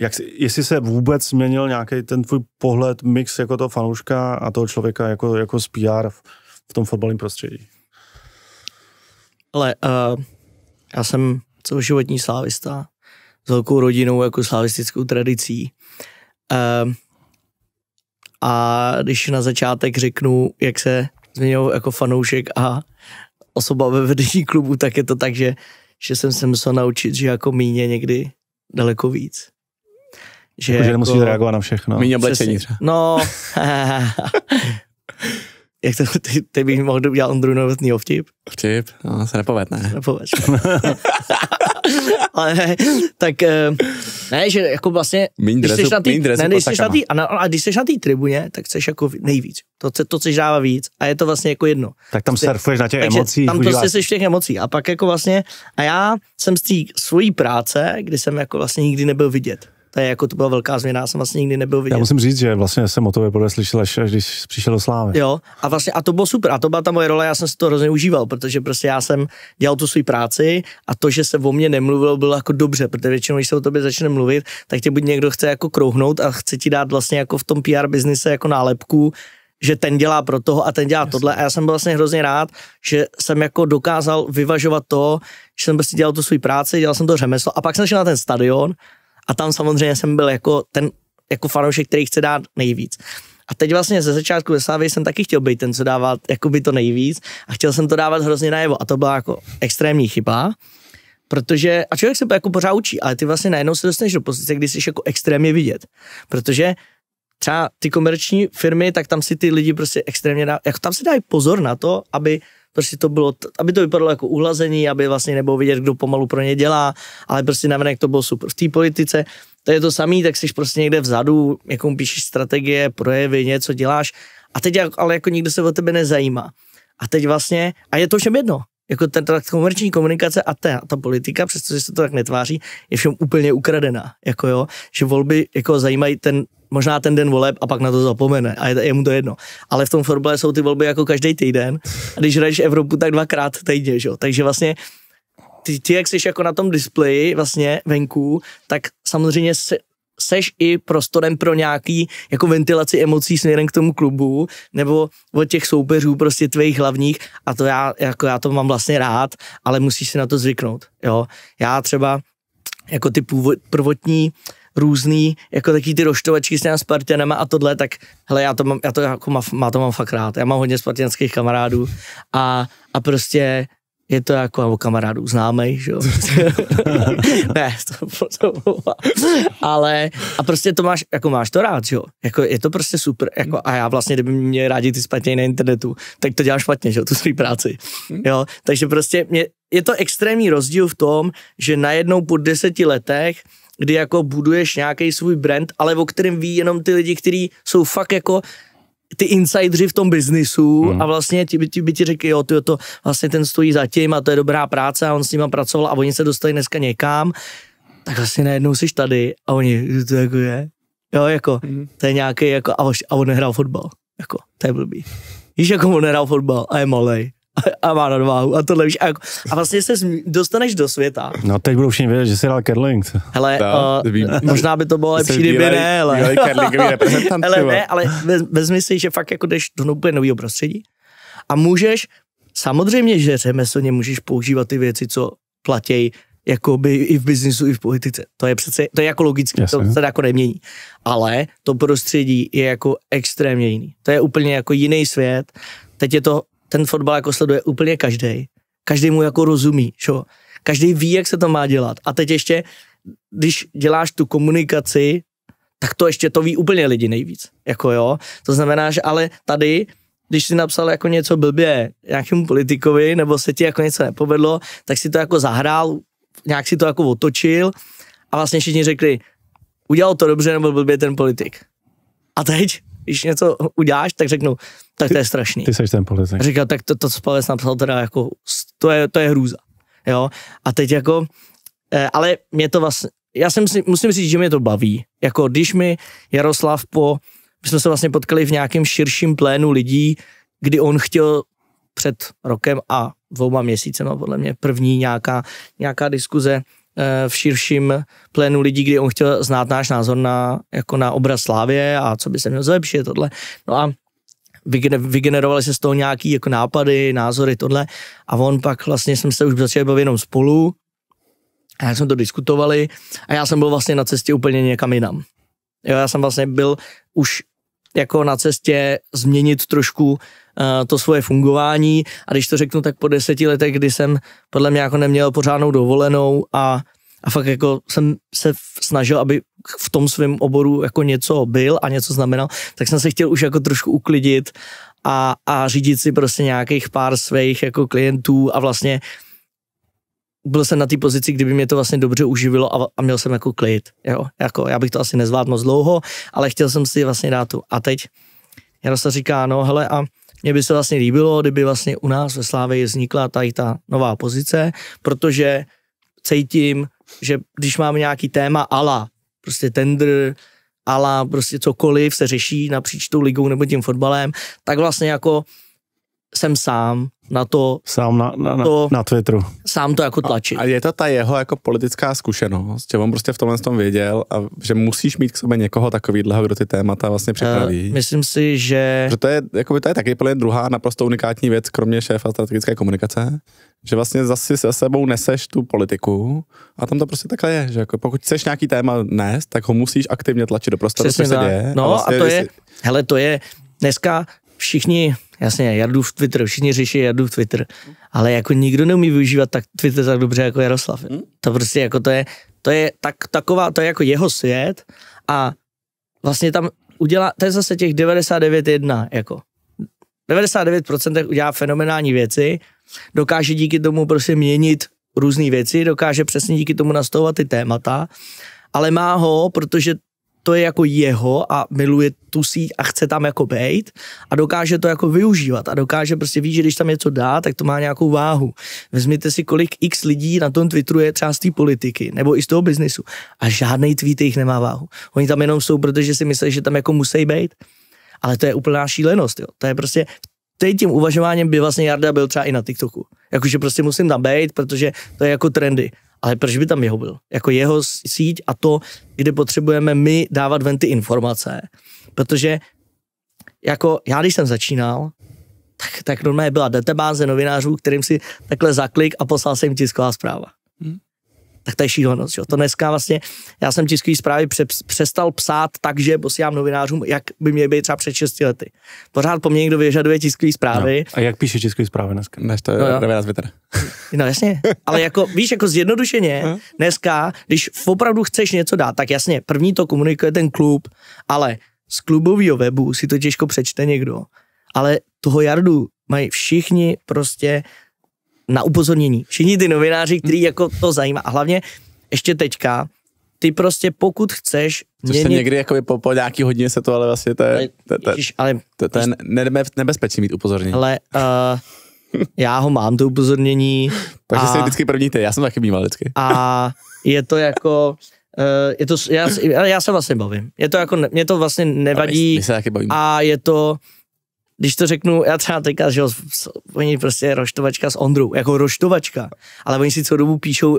jak, jestli se vůbec změnil nějaký ten tvůj pohled, mix jako toho fanouška a toho člověka jako, jako z PR v, v tom fotbalovém prostředí? Ale uh, já jsem celoživotní slávista s velkou rodinou, jako slavistickou tradicí. Uh, a když na začátek řeknu, jak se změnil jako fanoušek a osoba ve vedení klubu, tak je to tak, že, že jsem se musel naučit, že jako míně někdy daleko víc. Že, jako, že nemusíš jako, reagovat na všechno. Méně oblečení třeba. No, jak to, ty, ty bych mohl udělat Ondru Novotný vtip. Vtip, no, se nepovedne. Ne? Nepoved. Ale tak, eh, ne, že jako vlastně, když jsi na tý, ne, když jsi na tý, a, na, a když jsi na té tribuně, tak jsi jako nejvíc. To, to, to chceš dává víc a je to vlastně jako jedno. Tak tam prostě- surfuješ na těch emocích. Tam prostě jsi v těch emocích a pak jako vlastně, a já jsem z té svojí práce, kdy jsem jako vlastně nikdy nebyl vidět to je jako to byla velká změna, já jsem vlastně nikdy nebyl vidět. Já musím říct, že vlastně jsem o tobě podle slyšel až, když přišel do Slávy. Jo, a vlastně a to bylo super, a to byla ta moje role, já jsem si to hrozně užíval, protože prostě já jsem dělal tu svou práci a to, že se o mě nemluvilo, bylo jako dobře, protože většinou, když se o tobě začne mluvit, tak tě buď někdo chce jako krouhnout a chce ti dát vlastně jako v tom PR biznise jako nálepku, že ten dělá pro toho a ten dělá yes. tohle. A já jsem byl vlastně hrozně rád, že jsem jako dokázal vyvažovat to, že jsem prostě dělal tu svou práci, dělal jsem to řemeslo a pak jsem šel na ten stadion a tam samozřejmě jsem byl jako ten jako fanoušek, který chce dát nejvíc. A teď vlastně ze začátku ve Slávě jsem taky chtěl být ten, co dávat jakoby to nejvíc a chtěl jsem to dávat hrozně najevo a to byla jako extrémní chyba, protože, a člověk se jako pořád učí, ale ty vlastně najednou se dostaneš do pozice, kdy jsi jako extrémně vidět, protože třeba ty komerční firmy, tak tam si ty lidi prostě extrémně dá, jako tam si dají pozor na to, aby prostě to bylo, aby to vypadalo jako uhlazení, aby vlastně nebylo vidět, kdo pomalu pro ně dělá, ale prostě na to bylo super. V té politice to je to samý, tak jsi prostě někde vzadu, jakou píšeš strategie, projevy, něco děláš a teď ale jako nikdo se o tebe nezajímá. A teď vlastně, a je to všem jedno, jako ten, ta komerční komunikace a ta, ta politika, přestože se to tak netváří, je všem úplně ukradená, jako jo, že volby jako zajímají ten možná ten den voleb a pak na to zapomene a je, je mu to jedno. Ale v tom fotbale jsou ty volby jako každý týden. A když hraješ Evropu, tak dvakrát týdně, že jo. Takže vlastně ty, ty, jak jsi jako na tom displeji vlastně venku, tak samozřejmě se, seš i prostorem pro nějaký jako ventilaci emocí směrem k tomu klubu nebo od těch soupeřů prostě tvých hlavních a to já, jako já to mám vlastně rád, ale musíš si na to zvyknout, jo. Já třeba jako ty původ, prvotní uh, různý, jako taky ty roštovačky s těma Spartanama a tohle, tak hele, já to mám, já to, jako má, má to mám fakt rád. Já mám hodně spartianských kamarádů a, a prostě je to jako, jako kamarádů známých, že jo. ne, to, to, to Ale a prostě to máš, jako máš to rád, že jo. Jako je to prostě super, jako a já vlastně, kdyby mě rádi ty spatně na internetu, tak to dělám špatně, že jo, tu svý práci. Hmm. Jo, takže prostě mě, je to extrémní rozdíl v tom, že najednou po deseti letech kdy jako buduješ nějaký svůj brand, ale o kterém ví jenom ty lidi, kteří jsou fakt jako ty insidři v tom biznisu mm. a vlastně ti by, ti, by ti řekli, jo, ty, to vlastně ten stojí za tím a to je dobrá práce a on s nima pracoval a oni se dostali dneska někam, tak vlastně najednou jsi tady a oni, to jako je, jo, jako, hmm. to je nějaký, jako, a, a on nehrál fotbal, jako, to je blbý. Víš, jako on nehrál fotbal a je malej. a má nadváhu a tohle víš. A, jako, a vlastně se dostaneš do světa. No teď budou všichni vědět, že jsi dal curling. Hele, no, uh, možná by to bylo lepší, kdyby ne, ale... hele, ne, ale vez, vezmi si, že fakt jako jdeš do úplně nového prostředí a můžeš, samozřejmě, že řemeslně můžeš používat ty věci, co platějí jako by i v biznisu, i v politice. To je přece, to je jako logické, to se jako nemění. Ale to prostředí je jako extrémně jiný. To je úplně jako jiný svět. Teď je to ten fotbal jako sleduje úplně každý. Každý mu jako rozumí, šo? Každý ví, jak se to má dělat. A teď ještě, když děláš tu komunikaci, tak to ještě to ví úplně lidi nejvíc. Jako jo, to znamená, že ale tady když si napsal jako něco blbě nějakému politikovi, nebo se ti jako něco nepovedlo, tak si to jako zahrál, nějak si to jako otočil a vlastně všichni řekli, udělal to dobře nebo blbě ten politik. A teď když něco uděláš, tak řeknou, tak ty, to je strašný. Ty jsi ten politik. Říkal, tak to, to co Pavel napsal, teda jako, to je, to je hrůza. Jo? A teď jako, eh, ale mě to vlastně, já jsem si, musím říct, že mě to baví. Jako když mi Jaroslav po, my jsme se vlastně potkali v nějakém širším plénu lidí, kdy on chtěl před rokem a dvouma měsícema, podle mě první nějaká, nějaká diskuze Eh, v širším plénu lidí, kdy on chtěl znát náš názor na, jako na obraz Slávě a co by se mělo zlepšit, tohle. No a vygenerovaly se z toho nějaký jako nápady, názory, tohle. A on pak vlastně jsme se už začali bavit jenom spolu, a jak jsme to diskutovali a já jsem byl vlastně na cestě úplně někam jinam. Jo, já jsem vlastně byl už jako na cestě změnit trošku eh, to svoje fungování a když to řeknu, tak po deseti letech, kdy jsem podle mě jako neměl pořádnou dovolenou a, a fakt jako jsem se snažil, aby v tom svém oboru jako něco byl a něco znamenal, tak jsem se chtěl už jako trošku uklidit a, a řídit si prostě nějakých pár svých jako klientů a vlastně uh, byl jsem na té pozici, kdyby mě to vlastně dobře uživilo a, a měl jsem jako klid. Jo? Jako, já bych to asi nezvládl moc dlouho, ale chtěl jsem si vlastně dát tu. A teď Jaroslav říká, no hele, a mně by se vlastně líbilo, kdyby vlastně u nás ve Slávě vznikla tady ta nová pozice, protože cítím, že když mám nějaký téma ala, prostě tender, ala, prostě cokoliv se řeší napříč tou ligou nebo tím fotbalem, tak vlastně jako jsem sám na to. Sám na, na, na, to, na Twitteru. Sám to jako tlačit. A, a je to ta jeho jako politická zkušenost, že on prostě v tomhle tom věděl a že musíš mít k sobě někoho takovýhleho, kdo ty témata vlastně připraví. Uh, myslím si, že... Že to je, jakoby to je taky plně druhá naprosto unikátní věc, kromě šéfa strategické komunikace, že vlastně zase se sebou neseš tu politiku a tam to prostě takhle je, že jako pokud chceš nějaký téma nést, tak ho musíš aktivně tlačit do prostoru, co se děje. No a, vlastně a to je, jsi... hele, to je dneska všichni Jasně, Jardu v Twitter, všichni řeší Jardu v Twitter, ale jako nikdo neumí využívat tak Twitter tak dobře jako Jaroslav. Hmm? To prostě jako to je, to je tak, taková, to je jako jeho svět a vlastně tam udělá, to je zase těch 99,1 jako. 99% udělá fenomenální věci, dokáže díky tomu prostě měnit různé věci, dokáže přesně díky tomu nastavovat ty témata, ale má ho, protože to je jako jeho a miluje tu síť a chce tam jako být a dokáže to jako využívat a dokáže prostě ví, že když tam něco dá, tak to má nějakou váhu. Vezměte si, kolik x lidí na tom Twitteru je třeba z té politiky nebo i z toho biznisu a žádný tweet jich nemá váhu. Oni tam jenom jsou, protože si myslí, že tam jako musí být. Ale to je úplná šílenost, jo. To je prostě, teď tím uvažováním by vlastně Jarda byl třeba i na TikToku. Jakože prostě musím tam být, protože to je jako trendy ale proč by tam jeho byl? Jako jeho síť a to, kde potřebujeme my dávat ven ty informace. Protože jako já, když jsem začínal, tak, tak normálně byla databáze novinářů, kterým si takhle zaklik a poslal jsem jim tisková zpráva. Hmm tak to je šílenost. Jo. To dneska vlastně, já jsem tiskový zprávy přestal psát tak, že posílám novinářům, jak by mě být třeba před 6 lety. Pořád po mně někdo vyžaduje tiskový zprávy. No. A jak píše tiskový zprávy dneska? Než to no, jo. no jasně, ale jako víš, jako zjednodušeně, dneska, když opravdu chceš něco dát, tak jasně, první to komunikuje ten klub, ale z klubového webu si to těžko přečte někdo. Ale toho Jardu mají všichni prostě na upozornění. Všichni ty novináři, který hmm. jako to zajímá. A hlavně ještě teďka, ty prostě pokud chceš Což měnit... se někdy jako po, po nějaký hodině se to ale vlastně to je, to, ježiš, ale to, to je nebe, nebezpečí mít upozornění. Ale uh, já ho mám, to upozornění. Takže a, jsi vždycky první ty, já jsem taky býval vždycky. A je to jako... Uh, je to, já, já se vlastně bavím. Je to jako, mě to vlastně nevadí. My, my se taky bavím. A je to, když to řeknu, já třeba teďka, že oni prostě roštovačka s Ondrou, jako roštovačka, ale oni si co dobu píšou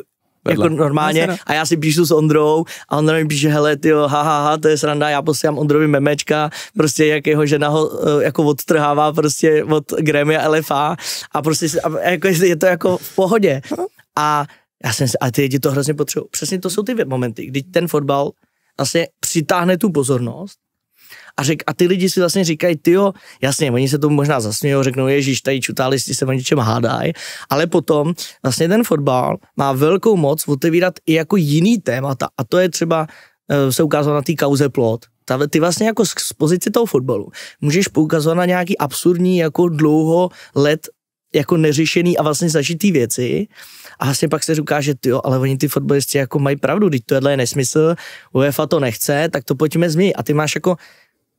jako Vedle. Jako normálně. No. A já si píšu s Ondrou a Ondra mi píše, hele, ty ha, ha, ha, to je sranda, já posílám Ondrovi memečka, prostě jak jeho žena ho eh, jako odtrhává prostě od Grammy a LFA a prostě a jako je to jako v pohodě. A já jsem si, a ty lidi to hrozně potřebují. Přesně to jsou ty momenty, kdy ten fotbal vlastně přitáhne tu pozornost a, řek, a ty lidi si vlastně říkají, ty jo, jasně, oni se tomu možná zasmějou, řeknou, ježíš, tady si se o něčem hádají, ale potom vlastně ten fotbal má velkou moc otevírat i jako jiný témata a to je třeba eh, se ukázalo na té kauze plot, ty vlastně jako z, pozice toho fotbalu můžeš poukazovat na nějaký absurdní jako dlouho let jako neřešený a vlastně zažitý věci a vlastně pak se říká, že jo, ale oni ty fotbalisti jako mají pravdu, teď tohle je nesmysl, UEFA to nechce, tak to pojďme změnit a ty máš jako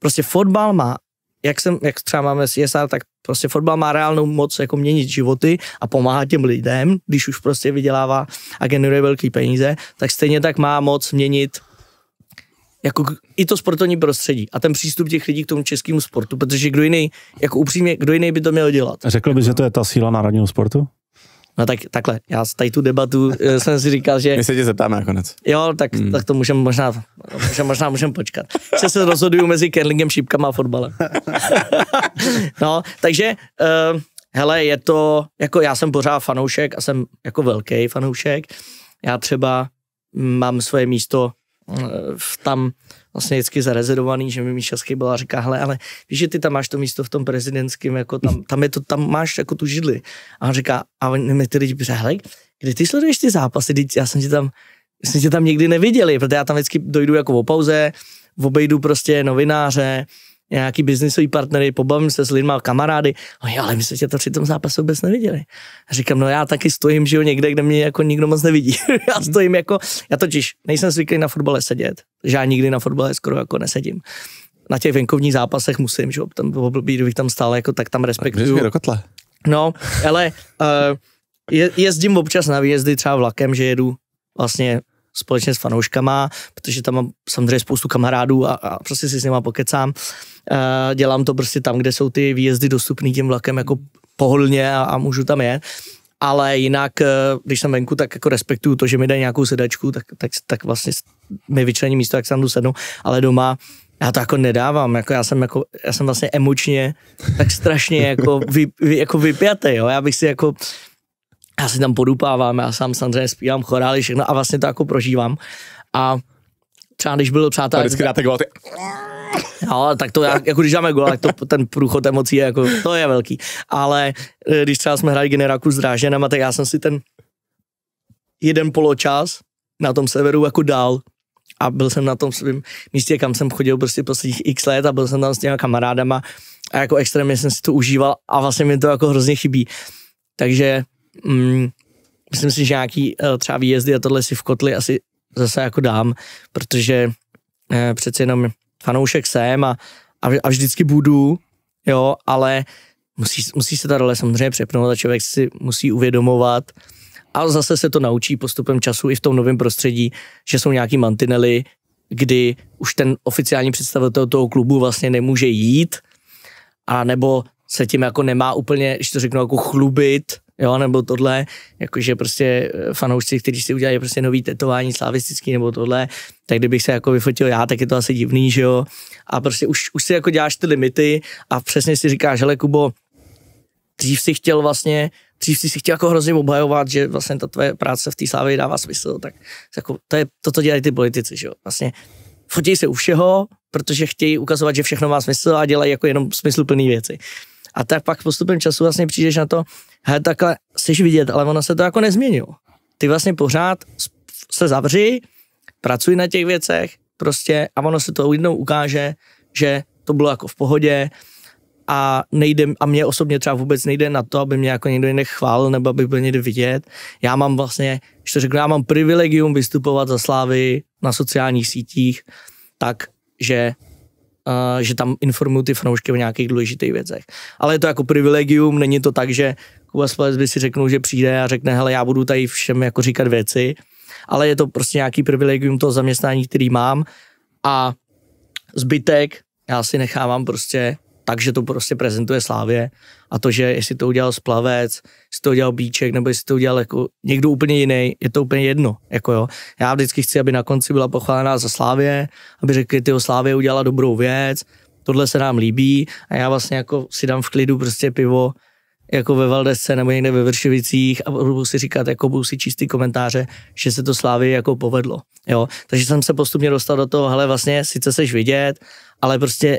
Prostě fotbal má, jak, jsem, jak třeba máme s CSR, tak prostě fotbal má reálnou moc jako měnit životy a pomáhat těm lidem, když už prostě vydělává a generuje velké peníze, tak stejně tak má moc měnit jako i to sportovní prostředí a ten přístup těch lidí k tomu českému sportu, protože kdo jiný, jako upřímně, kdo jiný by to měl dělat. Řekl bys, jako- že to je ta síla národního sportu? No tak takhle, já tady tu debatu eh, jsem si říkal, že... My se tě zeptáme nakonec. Jo, tak, hmm. tak to můžeme možná, můžem, možná můžem počkat. Se se rozhoduju mezi curlingem, šípkama a fotbalem. no, takže, uh, hele, je to, jako já jsem pořád fanoušek a jsem jako velký fanoušek. Já třeba mm, mám svoje místo uh, v tam, vlastně vždycky zarezervovaný, že mi Míša a říká, hele, ale víš, že ty tam máš to místo v tom prezidentském, jako tam, tam, je to, tam máš jako tu židli. A on říká, a mi ty lidi pře, hele, kdy ty sleduješ ty zápasy, teď já jsem tě tam, jsem tě tam nikdy neviděli, protože já tam vždycky dojdu jako o pauze, obejdu prostě novináře, nějaký biznisový partnery, pobavím se s lidmi, kamarády, no jo, ale my se tě to při tom zápase vůbec neviděli. A říkám, no já taky stojím, že jo, někde, kde mě jako nikdo moc nevidí. já mhm. stojím jako, já totiž nejsem zvyklý na fotbale sedět, že já nikdy na fotbale skoro jako nesedím na těch venkovních zápasech musím, že tam blbý, kdybych tam stál jako, tak tam respektuju. do kotle. No, ale uh, je, jezdím občas na výjezdy třeba vlakem, že jedu vlastně společně s fanouškama, protože tam mám samozřejmě spoustu kamarádů a, a prostě si s nima pokecám dělám to prostě tam, kde jsou ty výjezdy dostupný tím vlakem jako pohodlně a, a můžu tam jet ale jinak, e, když jsem venku, tak jako respektuju to, že mi dají nějakou sedačku, tak, tak, tak vlastně mi vyčlení místo, jak se tam jdu sednu, ale doma já to jako nedávám, jako já jsem, jako, já jsem vlastně emočně tak strašně jako, vy, vy, jako vypjatý, jo, já bych si jako, já si tam podupávám, já sám samozřejmě zpívám chorály, všechno a vlastně to jako prožívám a třeba když byl přátel... Vždycky dáte No, tak to já, jako když dáme gola, tak to, ten průchod emocí je jako, to je velký. Ale eh, když třeba jsme hráli generáku s Dráženem, tak já jsem si ten jeden poločas na tom severu jako dal a byl jsem na tom svém místě, kam jsem chodil prostě posledních x let a byl jsem tam s těma kamarádama a jako extrémně jsem si to užíval a vlastně mi to jako hrozně chybí. Takže mm, myslím si, že nějaký eh, třeba výjezdy a tohle si v kotli asi zase jako dám, protože eh, přeci jenom fanoušek jsem a, a, a vždycky budu, jo, ale musí, musí se ta role samozřejmě přepnout a člověk si musí uvědomovat a zase se to naučí postupem času i v tom novém prostředí, že jsou nějaký mantinely, kdy už ten oficiální představitel toho klubu vlastně nemůže jít a nebo se tím jako nemá úplně, když to řeknu, jako chlubit, Jo, nebo tohle, jakože prostě eh, fanoušci, kteří si udělají prostě nový tetování slavistický nebo tohle, tak kdybych se jako vyfotil já, tak je to asi divný, že jo. A prostě už, už si jako děláš ty limity a přesně si říkáš, hele Kubo, dřív si chtěl vlastně, dřív si chtěl jako hrozně obhajovat, že vlastně ta tvoje práce v té slávě dává smysl, tak jako to je, to, co dělají ty politici, že jo. Vlastně fotí se u všeho, protože chtějí ukazovat, že všechno má smysl a dělají jako jenom smysluplné věci. A tak pak postupem času vlastně přijdeš na to, hej, takhle jsi vidět, ale ono se to jako nezměnilo. Ty vlastně pořád se zavři, pracuj na těch věcech, prostě a ono se to jednou ukáže, že to bylo jako v pohodě a nejde, a mě osobně třeba vůbec nejde na to, aby mě jako někdo jiný chválil nebo aby byl někde vidět. Já mám vlastně, že to řeknu, já mám privilegium vystupovat za slávy na sociálních sítích, tak, že že tam informují ty fanoušky o nějakých důležitých věcech. Ale je to jako privilegium, není to tak, že Kuba Spalec by si řeknul, že přijde a řekne, hele, já budu tady všem jako říkat věci, ale je to prostě nějaký privilegium toho zaměstnání, který mám a zbytek já si nechávám prostě takže to prostě prezentuje Slávě a to, že jestli to udělal Splavec, jestli to udělal Bíček, nebo jestli to udělal jako někdo úplně jiný, je to úplně jedno. Jako jo. Já vždycky chci, aby na konci byla pochválená za Slávě, aby řekli, ty Slávě udělala dobrou věc, tohle se nám líbí a já vlastně jako si dám v klidu prostě pivo jako ve Valdesce nebo někde ve Vršovicích a budu si říkat, jako budu si čistý komentáře, že se to slávě jako povedlo. Jo? Takže jsem se postupně dostal do toho, hele, vlastně sice seš vidět, ale prostě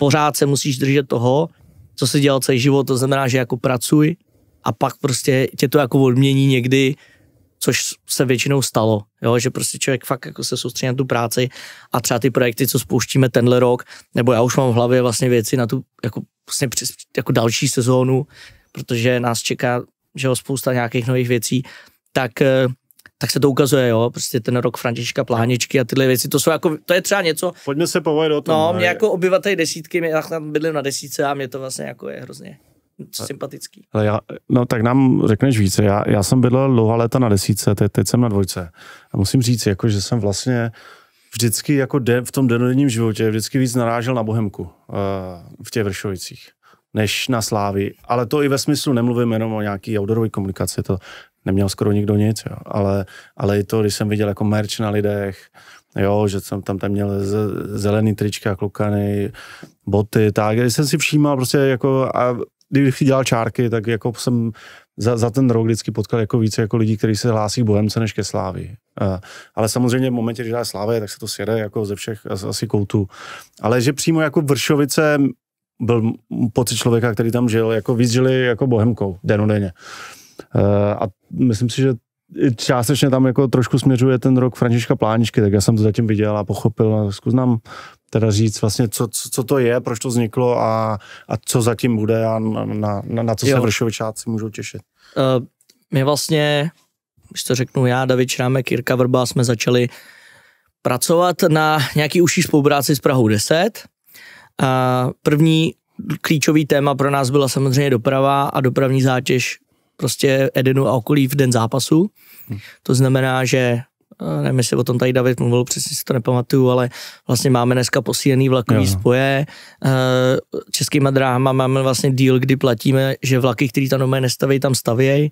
pořád se musíš držet toho, co jsi dělal celý život, to znamená, že jako pracuj a pak prostě tě to jako odmění někdy, což se většinou stalo, jo? že prostě člověk fakt jako se soustředí na tu práci a třeba ty projekty, co spouštíme tenhle rok, nebo já už mám v hlavě vlastně věci na tu jako, vlastně přes, jako další sezónu, protože nás čeká že jo, spousta nějakých nových věcí, tak eh, tak se to ukazuje, jo, prostě ten rok Františka Pláničky a tyhle věci, to jsou jako, to je třeba něco. Pojďme se povolit o tom. No, mě jako obyvatel desítky, mě tam bydlím na desítce a mě to vlastně jako je hrozně sympatický. Ale já, no tak nám řekneš více, já, já jsem bydlel dlouhá léta na desítce, teď, teď jsem na dvojce a musím říct, jako, že jsem vlastně vždycky jako de, v tom denodenním životě vždycky víc narážel na Bohemku uh, v těch Vršovicích než na Slávy. Ale to i ve smyslu nemluvím jenom o nějaký outdoorové komunikaci. To neměl skoro nikdo nic, jo. Ale, ale i to, když jsem viděl jako merch na lidech, jo, že jsem tam, tam měl zelený trička, klukany, boty, tak, když jsem si všímal prostě jako a když dělal čárky, tak jako jsem za, za ten rok vždycky potkal jako více jako lidí, kteří se hlásí k Bohemce než ke Slávi. Ale samozřejmě v momentě, když dá Slávě, tak se to sjede jako ze všech asi koutů. Ale že přímo jako Vršovice byl pocit člověka, který tam žil, jako víc žili jako Bohemkou, den denně. Eh, a myslím si, že částečně tam jako trošku směřuje ten rok Františka Pláničky, tak já jsem to zatím viděl a pochopil a zkus nám teda říct vlastně, co, co to je, proč to vzniklo a, a co zatím bude a na, na, na, na co jo. se vršovičáci můžou těšit. Uh, my vlastně, když to řeknu já, David Šrámek, Jirka Vrba, jsme začali pracovat na nějaký užší spolupráci s Prahou 10. Uh, první klíčový téma pro nás byla samozřejmě doprava a dopravní zátěž prostě Edenu a okolí v den zápasu. Hm. To znamená, že eh, nevím, jestli o tom tady David mluvil, přesně si to nepamatuju, ale vlastně máme dneska posílený vlakový jo. spoje. Eh, českýma dráhama máme vlastně díl, kdy platíme, že vlaky, které tam doma nestaví, tam stavějí.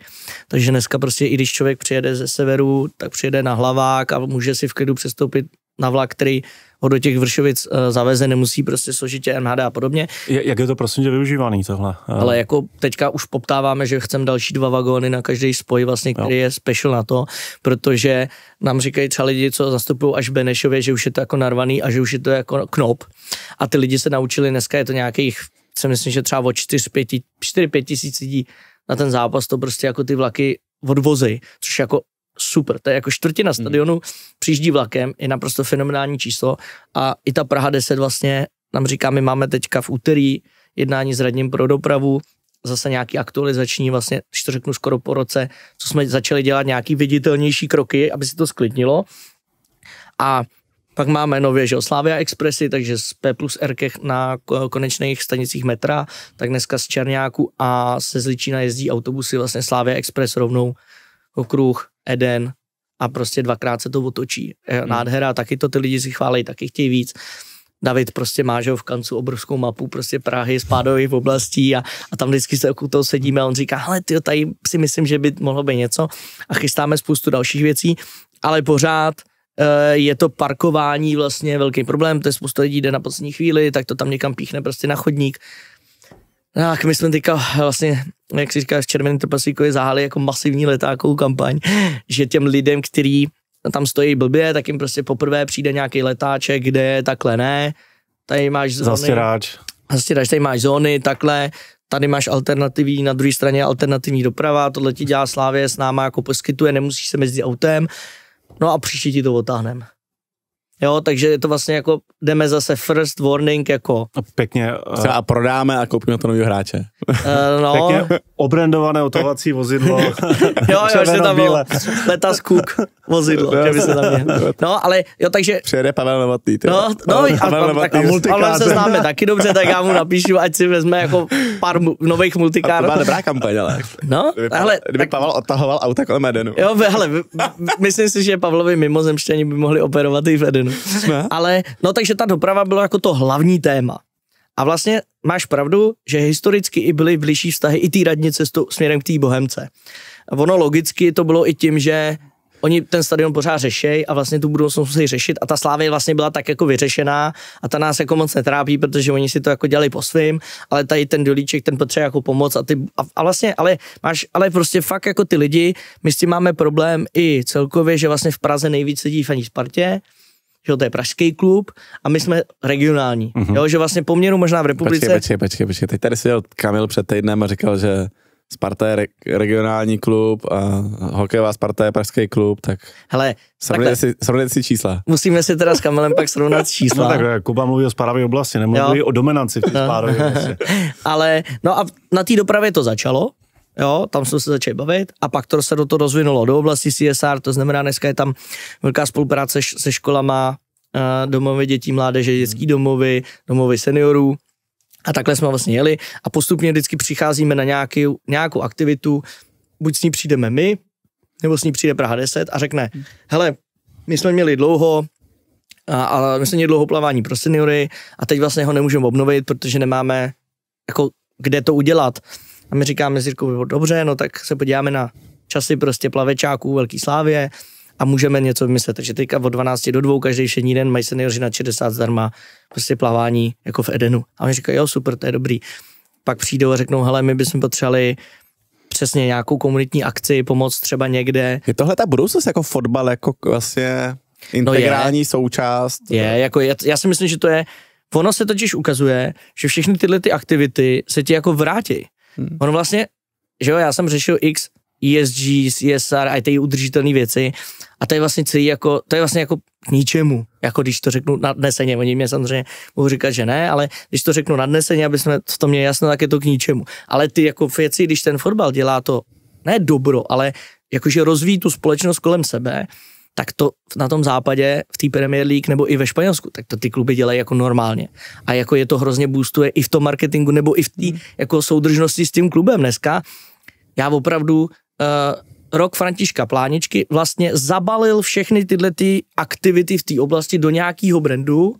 Takže dneska prostě, i když člověk přijede ze severu, tak přijede na hlavák a může si v klidu přestoupit na vlak, který ho do těch Vršovic eh, zaveze, nemusí prostě složitě MHD a podobně. Jak je to prosím tě využívaný tohle? Eh, Ale jako teďka už poptáváme, že chceme další dva vagóny na každý spoj, vlastně, který jo. je special na to, protože nám říkají třeba lidi, co zastupují až Benešově, že už je to jako narvaný a že už je to jako knop. A ty lidi se naučili, dneska je to nějakých, si myslím, že třeba o 4-5 tisíc lidí na ten zápas to prostě jako ty vlaky odvozy, což jako super. To je jako čtvrtina hmm. stadionu, hmm. přijíždí vlakem, je naprosto fenomenální číslo a i ta Praha 10 vlastně nám říká, my máme teďka v úterý jednání s radním pro dopravu, zase nějaký aktualizační, vlastně, když to řeknu skoro po roce, co jsme začali dělat nějaký viditelnější kroky, aby se to sklidnilo. A pak máme nově, že Slavia Expressy, takže z P plus R na konečných stanicích metra, tak dneska z Černáku a se Zličína jezdí autobusy vlastně Slavia Express rovnou okruh Eden a prostě dvakrát se to otočí. Eh, hmm. Nádhera, taky to ty lidi si chválejí, taky chtějí víc. David prostě má, že v kancu obrovskou mapu prostě Prahy, spádových oblastí a, a tam vždycky se u toho sedíme a on říká, hele, ty tady si myslím, že by mohlo být něco a chystáme spoustu dalších věcí, ale pořád eh, je to parkování vlastně velký problém, to je spousta lidí jde na poslední chvíli, tak to tam někam píchne prostě na chodník. Tak my jsme teďka vlastně jak si říkáš, červený je zaháli jako masivní letákovou kampaň, že těm lidem, který tam stojí blbě, tak jim prostě poprvé přijde nějaký letáček, kde je takhle ne, tady máš zóny. Zastěráč. Zastěráč, tady máš zóny, takhle, tady máš alternativní, na druhé straně alternativní doprava, tohle ti dělá Slávě s náma jako poskytuje, nemusíš se mezi autem, no a příště ti to otáhneme. Jo, takže je to vlastně jako, jdeme zase first warning jako. A pěkně. Třeba eh, a prodáme a koupíme to nový hráče. Uh, no. Pěkně obrendované otovací vozidlo. jo, jo, že tam bylo letas Cook vozidlo, že by se tam měl. No, ale jo, takže... Přijede Pavel Levatý. No, no, a, Pavel tak, a Pavel se známe taky dobře, tak já mu napíšu, ať si vezme jako pár mu, nových multikár. to byla dobrá kampaň, ale. No, kdyby, ale... Kdyby tak, Pavel odtahoval auta kolem Edenu. Jo, ale myslím si, že Pavlovi mimozemštění by mohli operovat i v Edenu všechno. Ale, no takže ta doprava byla jako to hlavní téma. A vlastně máš pravdu, že historicky i byly blížší vztahy i té radnice směrem k té Bohemce. Ono logicky to bylo i tím, že oni ten stadion pořád řešejí a vlastně tu budoucnost musí řešit a ta Slávě vlastně byla tak jako vyřešená a ta nás jako moc netrápí, protože oni si to jako dělají po svým, ale tady ten dolíček, ten potřebuje jako pomoc a, ty, a, a vlastně, ale máš, ale prostě fakt jako ty lidi, my s tím máme problém i celkově, že vlastně v Praze nejvíc sedí faní Spartě, že to je pražský klub a my jsme regionální. Mm-hmm. Jo, že vlastně poměru možná v republice... Počkej, počkej, počkej, počkej. teď tady seděl Kamil před týdnem a říkal, že Sparta je re- regionální klub a hokejová Sparta je pražský klub, tak Hele, srovnejte si, srovnejte si čísla. Musíme si teda s Kamilem pak srovnat čísla. No tak eh, Kuba mluví o Sparavé oblasti, nemluví jo. o dominanci v té no. oblasti. Ale, no a na té dopravě to začalo, jo, tam jsme se začali bavit a pak to se do toho rozvinulo do oblasti CSR, to znamená dneska je tam velká spolupráce se školama, eh, domovy dětí, mládeže, dětský hmm. domovy, domovy seniorů, a takhle jsme vlastně jeli a postupně vždycky přicházíme na nějaký, nějakou aktivitu, buď s ní přijdeme my, nebo s ní přijde Praha 10 a řekne, hmm. hele, my jsme měli dlouho, a, a my jsme měli dlouho plavání pro seniory a teď vlastně ho nemůžeme obnovit, protože nemáme jako kde to udělat. A my říkáme s Jirkou, dobře, no tak se podíváme na časy prostě plavečáků Velký Slávě a můžeme něco vymyslet. Takže teďka od 12 do 2 každý všední den mají seniori na 60 zdarma prostě plavání jako v Edenu. A oni říkají, jo, super, to je dobrý. Pak přijdou a řeknou, hele, my bychom potřebovali přesně nějakou komunitní akci, pomoc třeba někde. Je tohle ta budoucnost jako fotbal, jako vlastně integrální no je, součást? Je, jako já, já si myslím, že to je, ono se totiž ukazuje, že všechny tyhle ty aktivity se ti jako vrátí. Hmm. Ono vlastně, že jo, já jsem řešil X, ESG, CSR, a ty udržitelné věci a to je vlastně celý jako, to je vlastně jako k ničemu, jako když to řeknu nadneseně, oni mě samozřejmě mohou říkat, že ne, ale když to řeknu nadneseně, aby jsme to měli jasno, tak je to k ničemu. Ale ty jako věci, když ten fotbal dělá to, ne dobro, ale jakože rozvíjí tu společnost kolem sebe, tak to na tom západě, v té Premier League nebo i ve Španělsku, tak to ty kluby dělají jako normálně. A jako je to hrozně boostuje i v tom marketingu nebo i v té hmm. jako soudržnosti s tím klubem dneska. Já opravdu uh, rok Františka Pláničky vlastně zabalil všechny tyhle ty aktivity v té oblasti do nějakého brandu,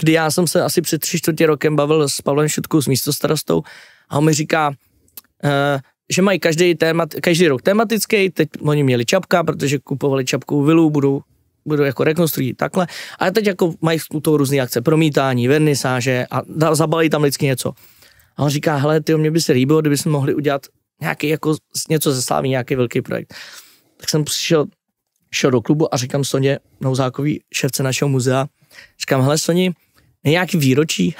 kdy já jsem se asi před tři čtvrtě rokem bavil s Pavlem Šutkou, s místostarostou a on mi říká, uh, že mají každý, témat, každý rok tematický, teď oni měli čapka, protože kupovali čapku vilu, budou budou jako rekonstruují takhle. A teď jako mají to různé akce, promítání, vernisáže a da, zabalí tam vždycky něco. A on říká, hele, ty, mě by se líbilo, kdyby jsme mohli udělat nějaký jako něco ze Slávy, nějaký velký projekt. Tak jsem přišel šel do klubu a říkám Soně, Nouzákový, šéfce našeho muzea, říkám, hele Soni, nějaký výročí.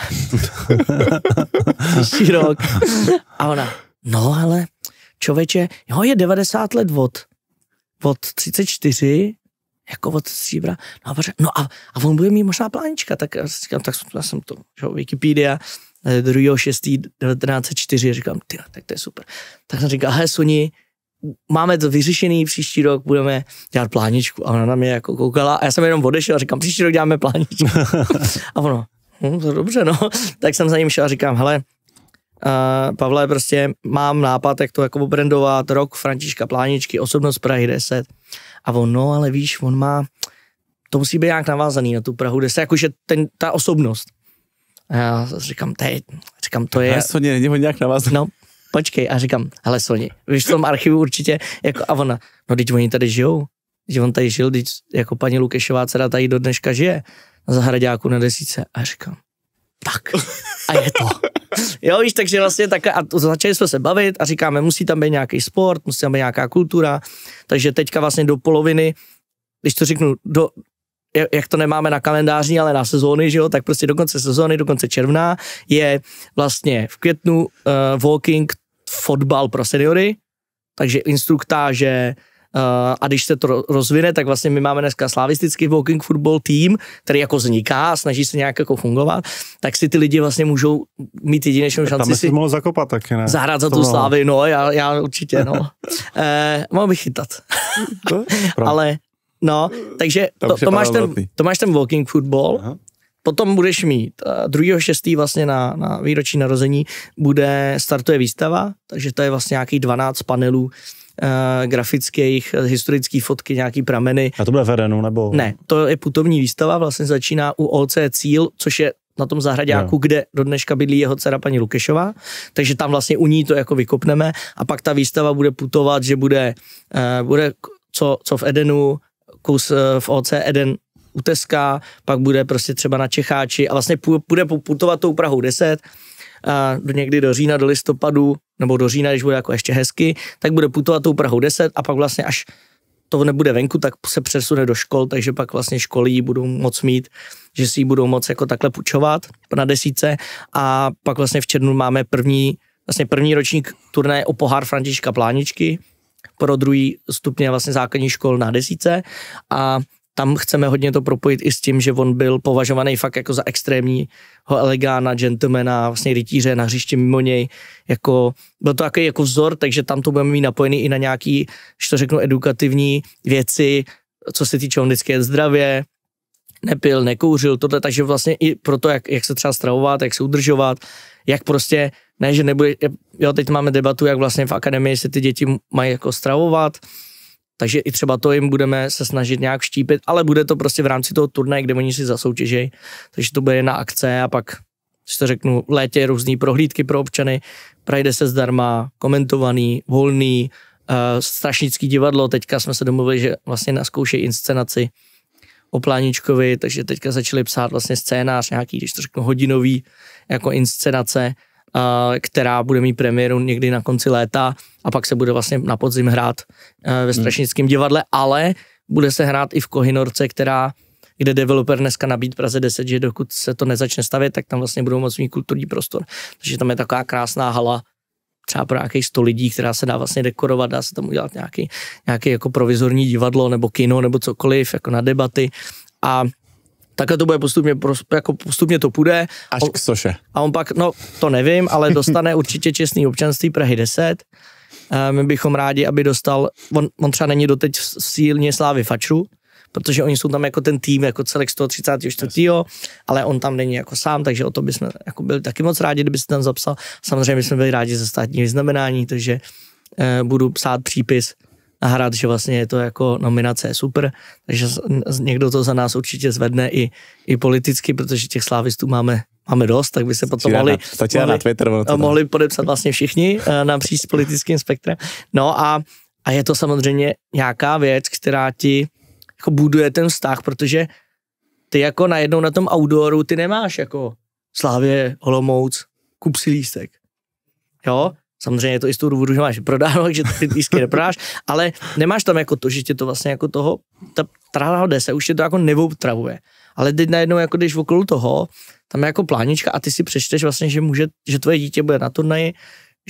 Příští rok. A ona, no ale člověče, jo, je 90 let od, od 34, jako od stříbra. No a, no a, a on bude mít možná plánička, tak já říkám, tak já jsem to, že Wikipedia, 2. 6. 1904, říkám, ty, tak to je super. Tak jsem říkal, hej, Suni, máme to vyřešený, příští rok budeme dělat pláničku. A ona na mě jako koukala a já jsem jenom odešel a říkám, příští rok děláme pláničku. a ono, hm, to dobře, no. Tak jsem za ním šel a říkám, hele, Uh, Pavle, prostě mám nápad, jak to jako obrendovat, rok Františka Pláničky, osobnost Prahy 10. A on, no ale víš, on má, to musí být nějak navázaný na tu Prahu 10, jakože ten, ta osobnost. A já říkám, teď, říkám, to je... Ale Soně, není on nějak navázaný. No, počkej, a říkám, hele Soně, víš, v tom archivu určitě, jako, a ona, no teď oni tady žijou, že on tady žil, teď jako paní Lukešová dcera tady do dneška žije, na zahraďáku na desíce. A říkám, tak a je to. Jo, víš, takže vlastně tak a začali jsme se bavit a říkáme, musí tam být nějaký sport, musí tam být nějaká kultura, takže teďka vlastně do poloviny, když to řeknu, do, jak to nemáme na kalendářní, ale na sezóny, že jo, tak prostě do konce sezóny, do konce června je vlastně v květnu uh, walking fotbal pro seniory, takže instruktáže, Eh, a když se to rozvine, tak vlastně my máme dneska slavistický walking football tým, který jako vzniká a snaží se nějak jako fungovat, tak si ty lidi vlastně můžou mít jedinečnou šanci Tam si mohl zakopat taky, ne? Zahrát za to tu slávy, no, já, já určitě, no. eh, mohl bych chytat. Ale, no, takže to, to, máš ten, to máš ten walking football, Aha. Potom budeš mít eh, šestý vlastně na, na výročí narození bude startuje výstava, takže to je vlastně nějaký 12 panelů uh, grafické jejich eh, historické fotky, nějaký prameny. A to bude v Edenu, nebo? Ne, to je putovní výstava, vlastně začíná u OC Cíl, což je na tom zahraďáku, no. kde do dneška bydlí jeho dcera paní Lukešová, takže tam vlastně u ní to jako vykopneme a pak ta výstava bude putovat, že bude, uh, bude co, co v Edenu, kus uh, v OC Eden Teska, pak bude prostě třeba na Čecháči a vlastně půjde putovat tou Prahou 10 a do někdy do října, do listopadu nebo do října, když bude jako ještě hezky, tak bude putovat tou Prahou 10 a pak vlastně až to nebude venku, tak se přesune do škol, takže pak vlastně školy ji budou moc mít, že si ji budou moc jako takhle půjčovat na desíce a pak vlastně v červnu máme první, vlastně první ročník turnaje o pohár Františka Pláničky pro druhý stupně vlastně základní škol na desíce a tam chceme hodně to propojit i s tím, že on byl považovaný fakt jako za extrémního elegána, gentlemana, vlastně rytíře na hřišti mimo něj. Jako, byl to takový jako vzor, takže tam to budeme mít napojený i na nějaký, že to řeknu, edukativní věci, co se týče on vždycky jen zdravě, nepil, nekouřil, tohle, takže vlastně i pro to, jak, jak se třeba stravovat, jak se udržovat, jak prostě, ne, že nebude, jo, teď máme debatu, jak vlastně v akademii se ty děti mají jako stravovat, takže i třeba to jim budeme se snažit nějak štípit, ale bude to prostě v rámci toho turné, kde oni si zasoutěžejí, takže to bude na akce a pak když to řeknu, v létě různé prohlídky pro občany, projde se zdarma, komentovaný, volný, uh, strašnický divadlo, teďka jsme se domluvili, že vlastně naskoušejí inscenaci o Pláničkovi, takže teďka začali psát vlastně scénář nějaký, když to řeknu, hodinový, jako inscenace, která bude mít premiéru někdy na konci léta a pak se bude vlastně na podzim hrát e, ve hmm. Strašnickém divadle, ale bude se hrát i v Kohinorce, která kde developer dneska nabít Praze 10, že dokud se to nezačne stavět, tak tam vlastně budou moc mít kulturní prostor. Takže tam je taková krásná hala, třeba pro nějakých 100 lidí, která se dá vlastně dekorovat, dá se tam udělat nějaký, nějaký jako provizorní divadlo nebo kino nebo cokoliv, jako na debaty. A Takhle to bude postupně, jako postupně to půjde. Až k soše. A on pak, no to nevím, ale dostane určitě čestný občanství Prahy 10. Eh, my bychom rádi, aby dostal, on, on třeba není doteď v sílně slávy Fačru, protože oni jsou tam jako ten tým, jako celek 134. Yes. ale on tam není jako sám, takže o to bychom jako byli taky moc rádi, kdyby se tam zapsal. Samozřejmě bychom byli rádi za státní vyznamenání, takže eh, budu psát přípis nahrát, že vlastně je to jako nominace je super, takže někdo to za nás určitě zvedne i, i politicky, protože těch slávistů máme máme dost, tak by se potom mohli, na, mohli, na Twitter, to mohli podepsat vlastně všichni eh, napříč s politickým spektrem. No a, a je to samozřejmě nějaká věc, která ti jako buduje ten vztah, protože ty jako najednou na tom outdooru, ty nemáš jako Slávě, Holomouc, kup si lístek. Jo, Samozřejmě je to i z toho důvodu, že máš prodáno, že ty lístky neprodáš, ale nemáš tam jako to, že tě to vlastně jako toho, ta tráva se už tě to jako nevoutravuje. Ale teď najednou, jako když okolo toho, tam je jako plánička a ty si přečteš vlastně, že, může, že tvoje dítě bude na turnaji,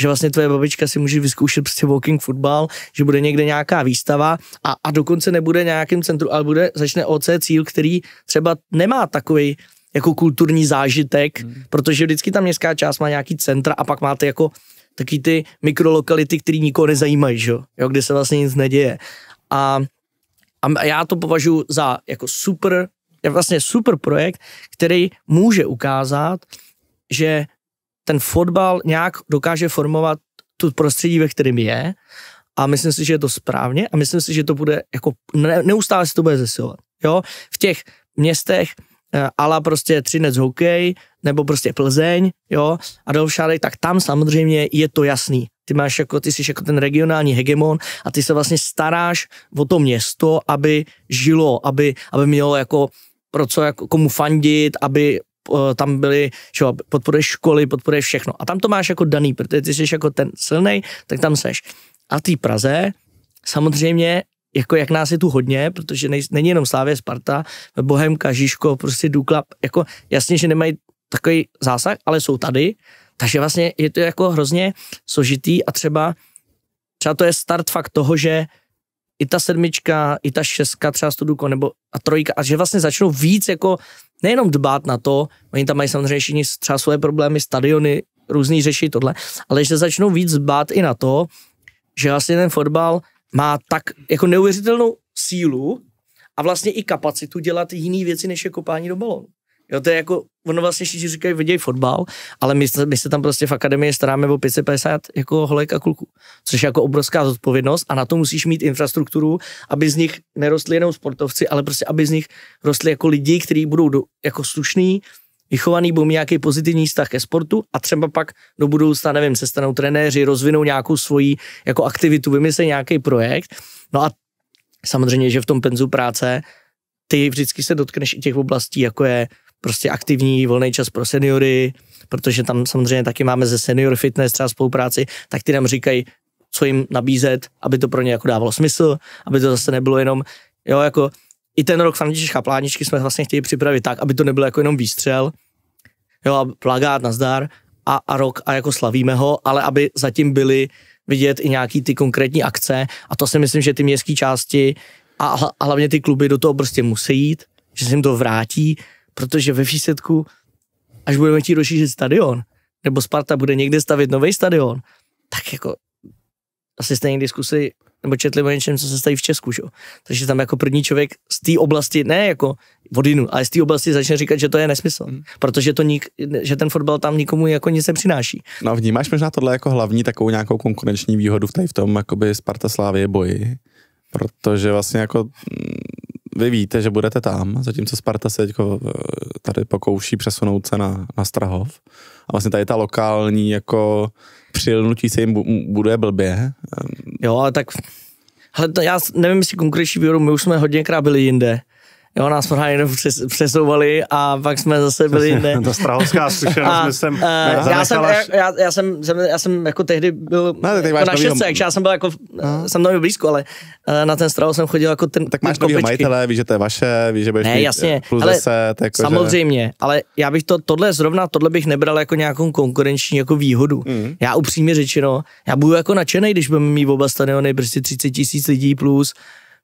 že vlastně tvoje babička si může vyzkoušet prostě walking football, že bude někde nějaká výstava a, a dokonce nebude nějakým centru, ale bude, začne OC cíl, který třeba nemá takový jako kulturní zážitek, hmm. protože vždycky ta městská část má nějaký centra a pak máte jako taky ty mikrolokality, které nikoho nezajímají, že? jo, kde se vlastně nic neděje. A, a já to považuji za jako super, je vlastně super projekt, který může ukázat, že ten fotbal nějak dokáže formovat tu prostředí, ve kterém je a myslím si, že je to správně a myslím si, že to bude jako, ne, neustále se to bude zesilovat. Jo? V těch městech, Eh, ala prostě Třinec hokej, nebo prostě Plzeň, jo, a Dolšárek, tak tam samozřejmě je to jasný. Ty máš jako, ty jsi jako ten regionální hegemon a ty se vlastně staráš o to město, aby žilo, aby, aby mělo jako pro co, jako, komu fandit, aby eh, tam byly, že podporuješ školy, podporuješ všechno. A tam to máš jako daný, protože ty jsi jako ten silný tak tam seš. A ty Praze samozřejmě jako jak nás je tu hodně, protože nej, není jenom Slávě, Sparta, Bohemka, Žižko, prostě Dukla, jako jasně, že nemají takový zásah, ale jsou tady, takže vlastně je to jako hrozně složitý a třeba, třeba to je start fakt toho, že i ta sedmička, i ta šestka třeba studuko, nebo a trojka, a že vlastně začnou víc jako nejenom dbát na to, oni tam mají samozřejmě všichni třeba svoje problémy, stadiony, různý řeší tohle, ale že začnou víc dbát i na to, že vlastně ten fotbal má tak jako neuvěřitelnou sílu a vlastně i kapacitu dělat jiné věci, než je kopání do balónu. Jo, to je jako, ono vlastně všichni říkají, vidějí fotbal, ale my, my se tam prostě v akademii staráme o 550 jako holek a kluků, což je jako obrovská zodpovědnost a na to musíš mít infrastrukturu, aby z nich nerostli jenom sportovci, ale prostě aby z nich rostli jako lidi, kteří budou do, jako slušní, vychovaný, budou mít nějaký pozitivní vztah ke sportu a třeba pak do budoucna, nevím, se stanou trenéři, rozvinou nějakou svoji jako aktivitu, vymyslí nějaký projekt. No a samozřejmě, že v tom penzu práce ty vždycky se dotkneš i těch oblastí, jako je prostě aktivní volný čas pro seniory, protože tam samozřejmě taky máme ze Senior Fitness třeba spolupráci, tak ty nám říkají, co jim nabízet, aby to pro ně jako dávalo smysl, aby to zase nebylo jenom, jo, jako i ten rok Františka Pláničky jsme vlastně chtěli připravit tak, aby to nebylo jako jenom výstřel, jo, a plagát nazdar a, a rok a jako slavíme ho, ale aby zatím byly vidět i nějaký ty konkrétní akce a to si myslím, že ty městské části a, a hlavně ty kluby do toho prostě musí jít, že se jim to vrátí, protože ve výsledku, až budeme chtít rozšířit stadion, nebo Sparta bude někde stavit nový stadion, tak jako asi stejné diskusy nebo četli o něčem, co se staví v Česku, že? takže tam jako první člověk z té oblasti, ne jako vodinu, ale z té oblasti začne říkat, že to je nesmysl, mm. protože to nik, že ten fotbal tam nikomu jako nic nepřináší. No a vnímáš možná tohle jako hlavní takovou nějakou konkurenční výhodu v, tady v tom jakoby Sparta boji, protože vlastně jako mm, vy víte, že budete tam, zatímco Sparta se jako tady pokouší přesunout se na, na Strahov. A vlastně tady ta lokální jako přilnutí se jim bude blbě. Jo, ale tak Hele, já nevím, jestli konkrétní výhodu, my už jsme hodněkrát byli jinde. Jo, nás pořád někde přes, přesouvali a pak jsme zase byli... Ne... Ta strahovská zkušenost, myslím, eh, já, jsem, já, já, jsem, jsem, já jsem jako tehdy byl no, jako na šestce, takže já jsem byl jako, uh. jsem tam blízko, ale eh, na ten strahov jsem chodil jako ten Tak máš nový majitele, víš, že to je vaše, víš, že budeš ne, jasně, plus ale 10, jako Samozřejmě, že... ale já bych to, tohle zrovna, tohle bych nebral jako nějakou konkurenční jako výhodu. Mm. Já upřímně řečeno, já budu jako nadšený, když budeme mít oba stadiony prostě 30 tisíc lidí plus,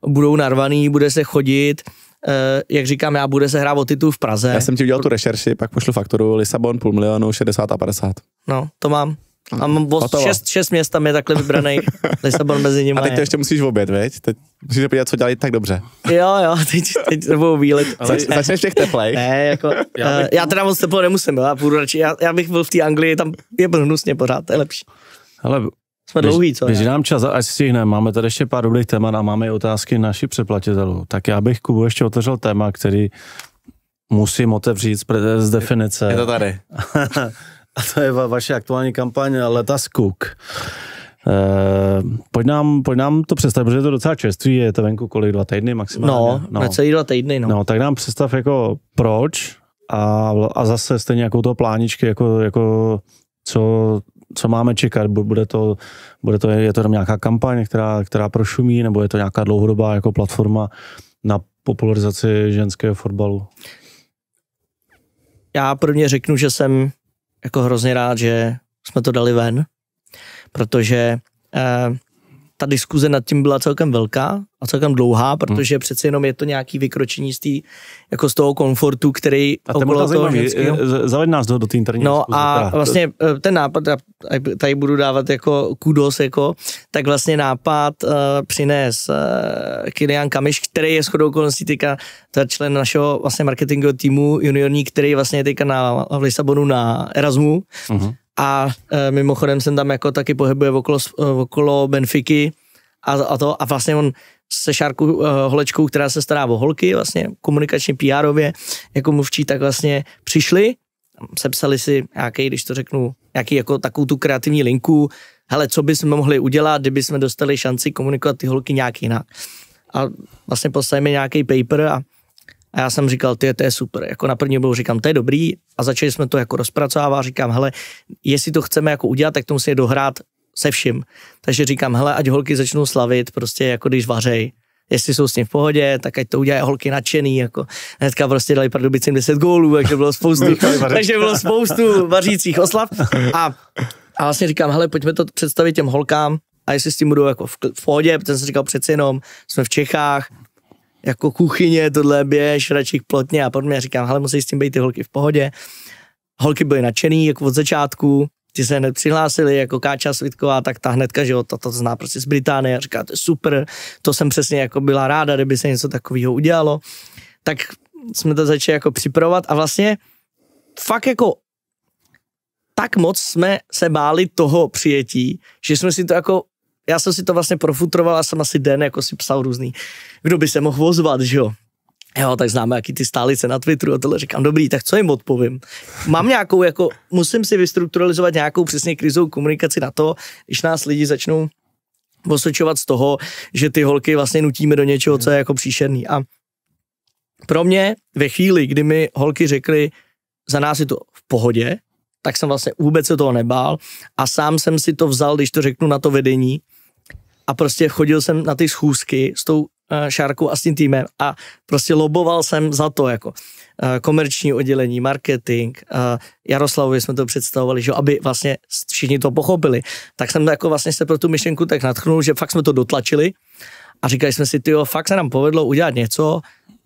budou narvaný, bude se chodit, Eh, jak říkám já, bude se hrát o titul v Praze. Já jsem ti udělal tu rešerši, pak pošlu fakturu Lisabon, půl milionu, 60 a 50. No, to mám. A mám o šest, šest měst tam je takhle vybraný, Lisabon mezi nimi. A teď to ještě musíš obět, veď? Teď musíš se podívat, co dělají tak dobře. Jo, jo, teď, teď budou výlet. začneš těch teplej. Ne, jako, já, bych... Eh, já teda moc teplo nemusím, já, půjdu radši, já, já bych byl v té Anglii, tam je hnusně pořád, to je lepší. Ale jsme dlouhý, co? Běží nám čas, až stihneme. Máme tady ještě pár dobrých témat a máme i otázky naši přeplatitelů. Tak já bych, Kubu, ještě otevřel téma, který musím otevřít z, definice. Je to tady. a to je vaše aktuální kampaň Leta Cook. Eh, pojď, nám, pojď nám to představit, protože je to docela čerství, je to venku kolik, dva týdny maximálně? No, no. na celý dva týdny, no. no. tak nám představ jako proč a, a zase stejně jako to plánička jako, jako co, co máme čekat? Bude to, bude to, je to jenom nějaká kampaň, která, která prošumí, nebo je to nějaká dlouhodobá jako platforma na popularizaci ženského fotbalu? Já prvně řeknu, že jsem jako hrozně rád, že jsme to dali ven, protože eh, ta diskuze nad tím byla celkem velká a celkem dlouhá, hmm. protože hmm. přeci jenom je to nějaký vykročení z, tý, jako z toho komfortu, který a okolo toho eh, Zaved nás do, do té interní No diskuze, a která. vlastně eh, ten nápad, tady budu dávat jako kudos, jako, tak vlastně nápad uh, přines uh, Kilian Kamiš, který je shodou okolností teďka člen našeho vlastně marketingového týmu juniorní, který vlastně je teďka na, v Lisabonu na Erasmu. Hmm a e, mimochodem jsem tam jako taky pohybuje okolo, e, okolo Benfiky a, a to a vlastně on se Šárku e, Holečkou, která se stará o holky, vlastně komunikačně PRově, jako mluvčí, tak vlastně přišli, sepsali si nějaký, když to řeknu, nějaký jako takovou tu kreativní linku, hele, co bychom mohli udělat, kdyby jsme dostali šanci komunikovat ty holky nějak jinak. A vlastně poslali mi nějaký paper a a já jsem říkal, ty, to je super. Jako na první byl říkám, to je dobrý. A začali jsme to jako rozpracovávat. Říkám, hele, jestli to chceme jako udělat, tak to musí dohrát se vším. Takže říkám, hele, ať holky začnou slavit, prostě jako když vařej. Jestli jsou s ním v pohodě, tak ať to udělají holky nadšený. Jako. Hnedka prostě dali Pardubicím 10 gólů, takže bylo spoustu, takže bylo spoustu vařících oslav. A, a vlastně říkám, hele, pojďme to představit těm holkám, a jestli s tím budou jako v, v pohodě, protože jsem říkal přeci jenom, jsme v Čechách, jako kuchyně, tohle běž, radši plotně a podobně. říkám, hele, musí s tím být ty holky v pohodě. Holky byly nadšený, jako od začátku, ty se hned přihlásili, jako Káča Svitková, tak ta hnedka, že jo, to, to zná prostě z Británie a říká, to je super, to jsem přesně jako byla ráda, kdyby se něco takového udělalo. Tak jsme to začali jako připravovat a vlastně fakt jako tak moc jsme se báli toho přijetí, že jsme si to jako já jsem si to vlastně profutroval a jsem asi den jako si psal různý, kdo by se mohl ozvat, že jo. Jo, tak známe, jaký ty stálice na Twitteru a tohle. Říkám, dobrý, tak co jim odpovím? Mám nějakou, jako, musím si vystrukturalizovat nějakou přesně krizovou komunikaci na to, když nás lidi začnou osočovat z toho, že ty holky vlastně nutíme do něčeho, co je jako příšerný. A pro mě ve chvíli, kdy mi holky řekly, za nás je to v pohodě, tak jsem vlastně vůbec se toho nebál a sám jsem si to vzal, když to řeknu na to vedení, a prostě chodil jsem na ty schůzky s tou eh, Šárkou a s tím týmem a prostě loboval jsem za to, jako eh, komerční oddělení, marketing, eh, Jaroslavovi jsme to představovali, že aby vlastně všichni to pochopili, tak jsem jako vlastně se pro tu myšlenku tak natchnul, že fakt jsme to dotlačili a říkali jsme si, ty jo, fakt se nám povedlo udělat něco,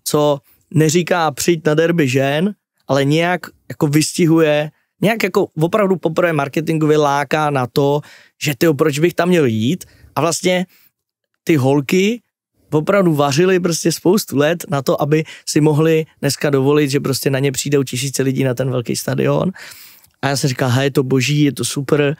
co neříká přijít na derby žen, ale nějak jako vystihuje, nějak jako opravdu poprvé marketingově láká na to, že ty proč bych tam měl jít, a vlastně ty holky opravdu vařily prostě spoustu let na to, aby si mohli dneska dovolit, že prostě na ně přijdou tisíce lidí na ten velký stadion. A já jsem říkal, hej, je to boží, je to super.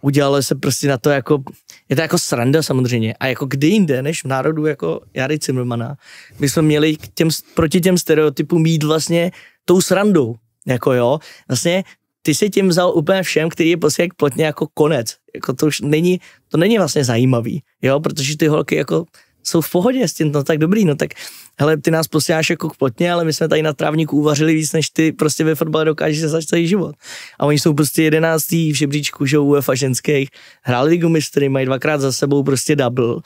Udělalo se prostě na to jako, je to jako sranda samozřejmě. A jako kdy jinde, než v národu jako Jary Cimrmana, my jsme měli k těm, proti těm stereotypům mít vlastně tou srandou. Jako jo, vlastně ty si tím vzal úplně všem, který je prostě jak plotně jako konec. Jako to už není, to není vlastně zajímavý, jo, protože ty holky jako jsou v pohodě s tím, no tak dobrý, no tak hele, ty nás prostě jako k plotně, ale my jsme tady na trávníku uvařili víc, než ty prostě ve fotbale dokážeš se celý život. A oni jsou prostě jedenáctý v žebříčku, že UEFA ženských, hráli ligu mistry, mají dvakrát za sebou prostě double.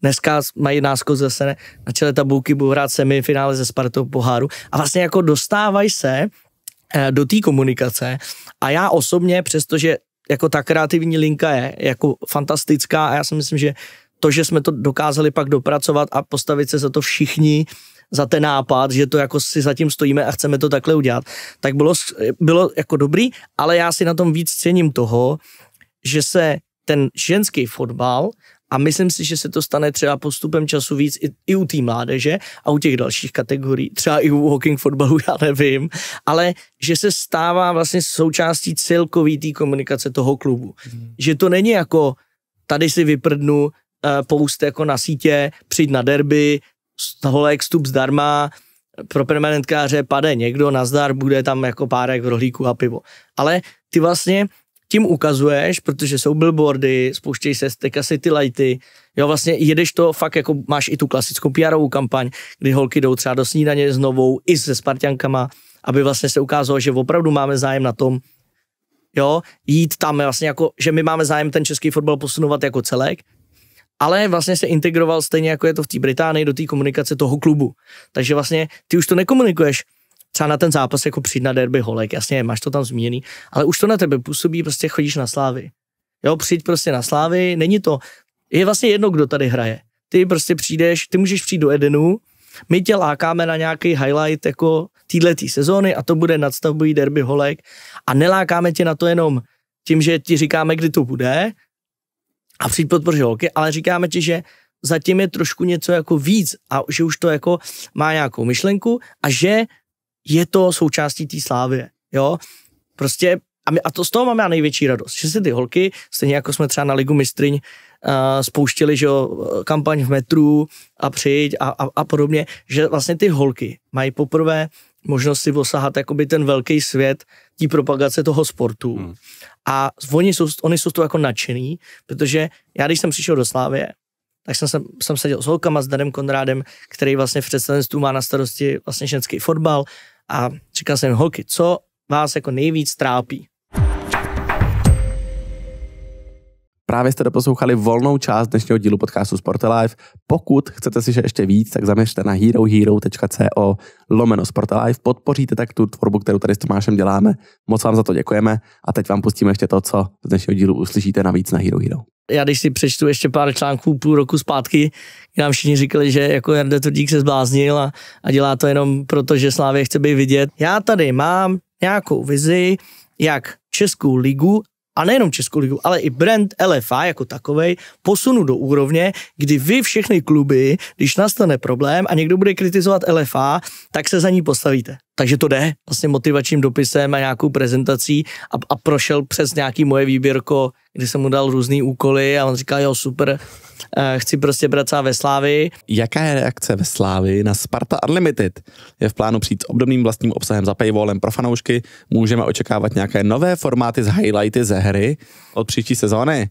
Dneska mají náskok zase na čele tabulky, budou hrát semifinále ze Spartou poháru. A vlastně jako dostávají se Eh, do té komunikace. A já osobně, přestože jako ta kreativní linka je jako fantastická a já si myslím, že to, že jsme to dokázali pak dopracovat a postavit se za to všichni, za ten nápad, že to jako si zatím stojíme a chceme to takhle udělat, tak bylo, bylo jako dobrý, ale já si na tom víc cením toho, že se ten ženský fotbal a myslím si, že se to stane třeba postupem času víc i, i u té mládeže a u těch dalších kategorií, třeba i u walking fotbalu, já nevím, ale že se stává vlastně součástí celkový té komunikace toho klubu. Hmm. Že to není jako tady si vyprdnu uh, eh, post jako na sítě, přijď na derby, holek vstup zdarma, pro permanentkáře pade někdo, nazdar, bude tam jako párek v rohlíku a pivo. Ale ty vlastně tím ukazuješ, protože jsou billboardy, spouštějí se steka city lighty, jo, vlastně jedeš to fakt, jako máš i tu klasickou pr kampaň, kdy holky jdou třeba do snídaně s novou i se Spartiankama, aby vlastně se ukázalo, že opravdu máme zájem na tom, jo, jít tam vlastně jako, že my máme zájem ten český fotbal posunovat jako celek, ale vlastně se integroval stejně jako je to v té Británii do té komunikace toho klubu. Takže vlastně ty už to nekomunikuješ třeba na ten zápas jako přijít na derby holek, jasně, máš to tam zmíněný, ale už to na tebe působí, prostě chodíš na slávy. Jo, přijď prostě na slávy, není to, je vlastně jedno, kdo tady hraje. Ty prostě přijdeš, ty můžeš přijít do Edenu, my tě lákáme na nějaký highlight jako týhletý sezóny a to bude nadstavbují derby holek a nelákáme tě na to jenom tím, že ti říkáme, kdy to bude a přijít podpořit holky, ale říkáme ti, že zatím je trošku něco jako víc a že už to jako má nějakou myšlenku a že je to součástí té slávy, jo. Prostě a, my, a to z toho mám já největší radost, že si ty holky, stejně jako jsme třeba na Ligu mistryň uh, eh, spouštili, že jo, kampaň v metru a přijít a, a, a podobně, že vlastně ty holky mají poprvé možnost si osahat jakoby ten velký svět tí propagace toho sportu. Hmm. A oni jsou, oni jsou z toho jako nadšený, protože já když jsem přišel do Slávie, tak jsem, jsem seděl s holkama, s Danem Konrádem, který vlastně v představenstvu má na starosti vlastně ženský fotbal a říkal jsem holky, co vás jako nejvíc trápí Právě jste doposlouchali volnou část dnešního dílu podcastu Sport Pokud chcete si že ještě víc, tak zaměřte na herohero.co lomeno Sport Podpoříte tak tu tvorbu, kterou tady s Tomášem děláme. Moc vám za to děkujeme a teď vám pustíme ještě to, co z dnešního dílu uslyšíte navíc na Hero Hero já když si přečtu ještě pár článků půl roku zpátky, kdy nám všichni říkali, že jako Jarda Tvrdík se zbláznil a, a dělá to jenom proto, že Slávě chce být vidět. Já tady mám nějakou vizi, jak Českou ligu a nejenom Českou ligu, ale i brand LFA jako takovej posunu do úrovně, kdy vy všechny kluby, když nastane problém a někdo bude kritizovat LFA, tak se za ní postavíte. Takže to jde vlastně motivačním dopisem a nějakou prezentací a, a prošel přes nějaký moje výběrko, kde jsem mu dal různé úkoly a on říkal, jo super, Eh, chci prostě pracovat ve Slávy. Jaká je reakce ve Slávy na Sparta Unlimited? Je v plánu přijít s obdobným vlastním obsahem za paywallem pro fanoušky? Můžeme očekávat nějaké nové formáty z highlighty ze hry od příští sezóny?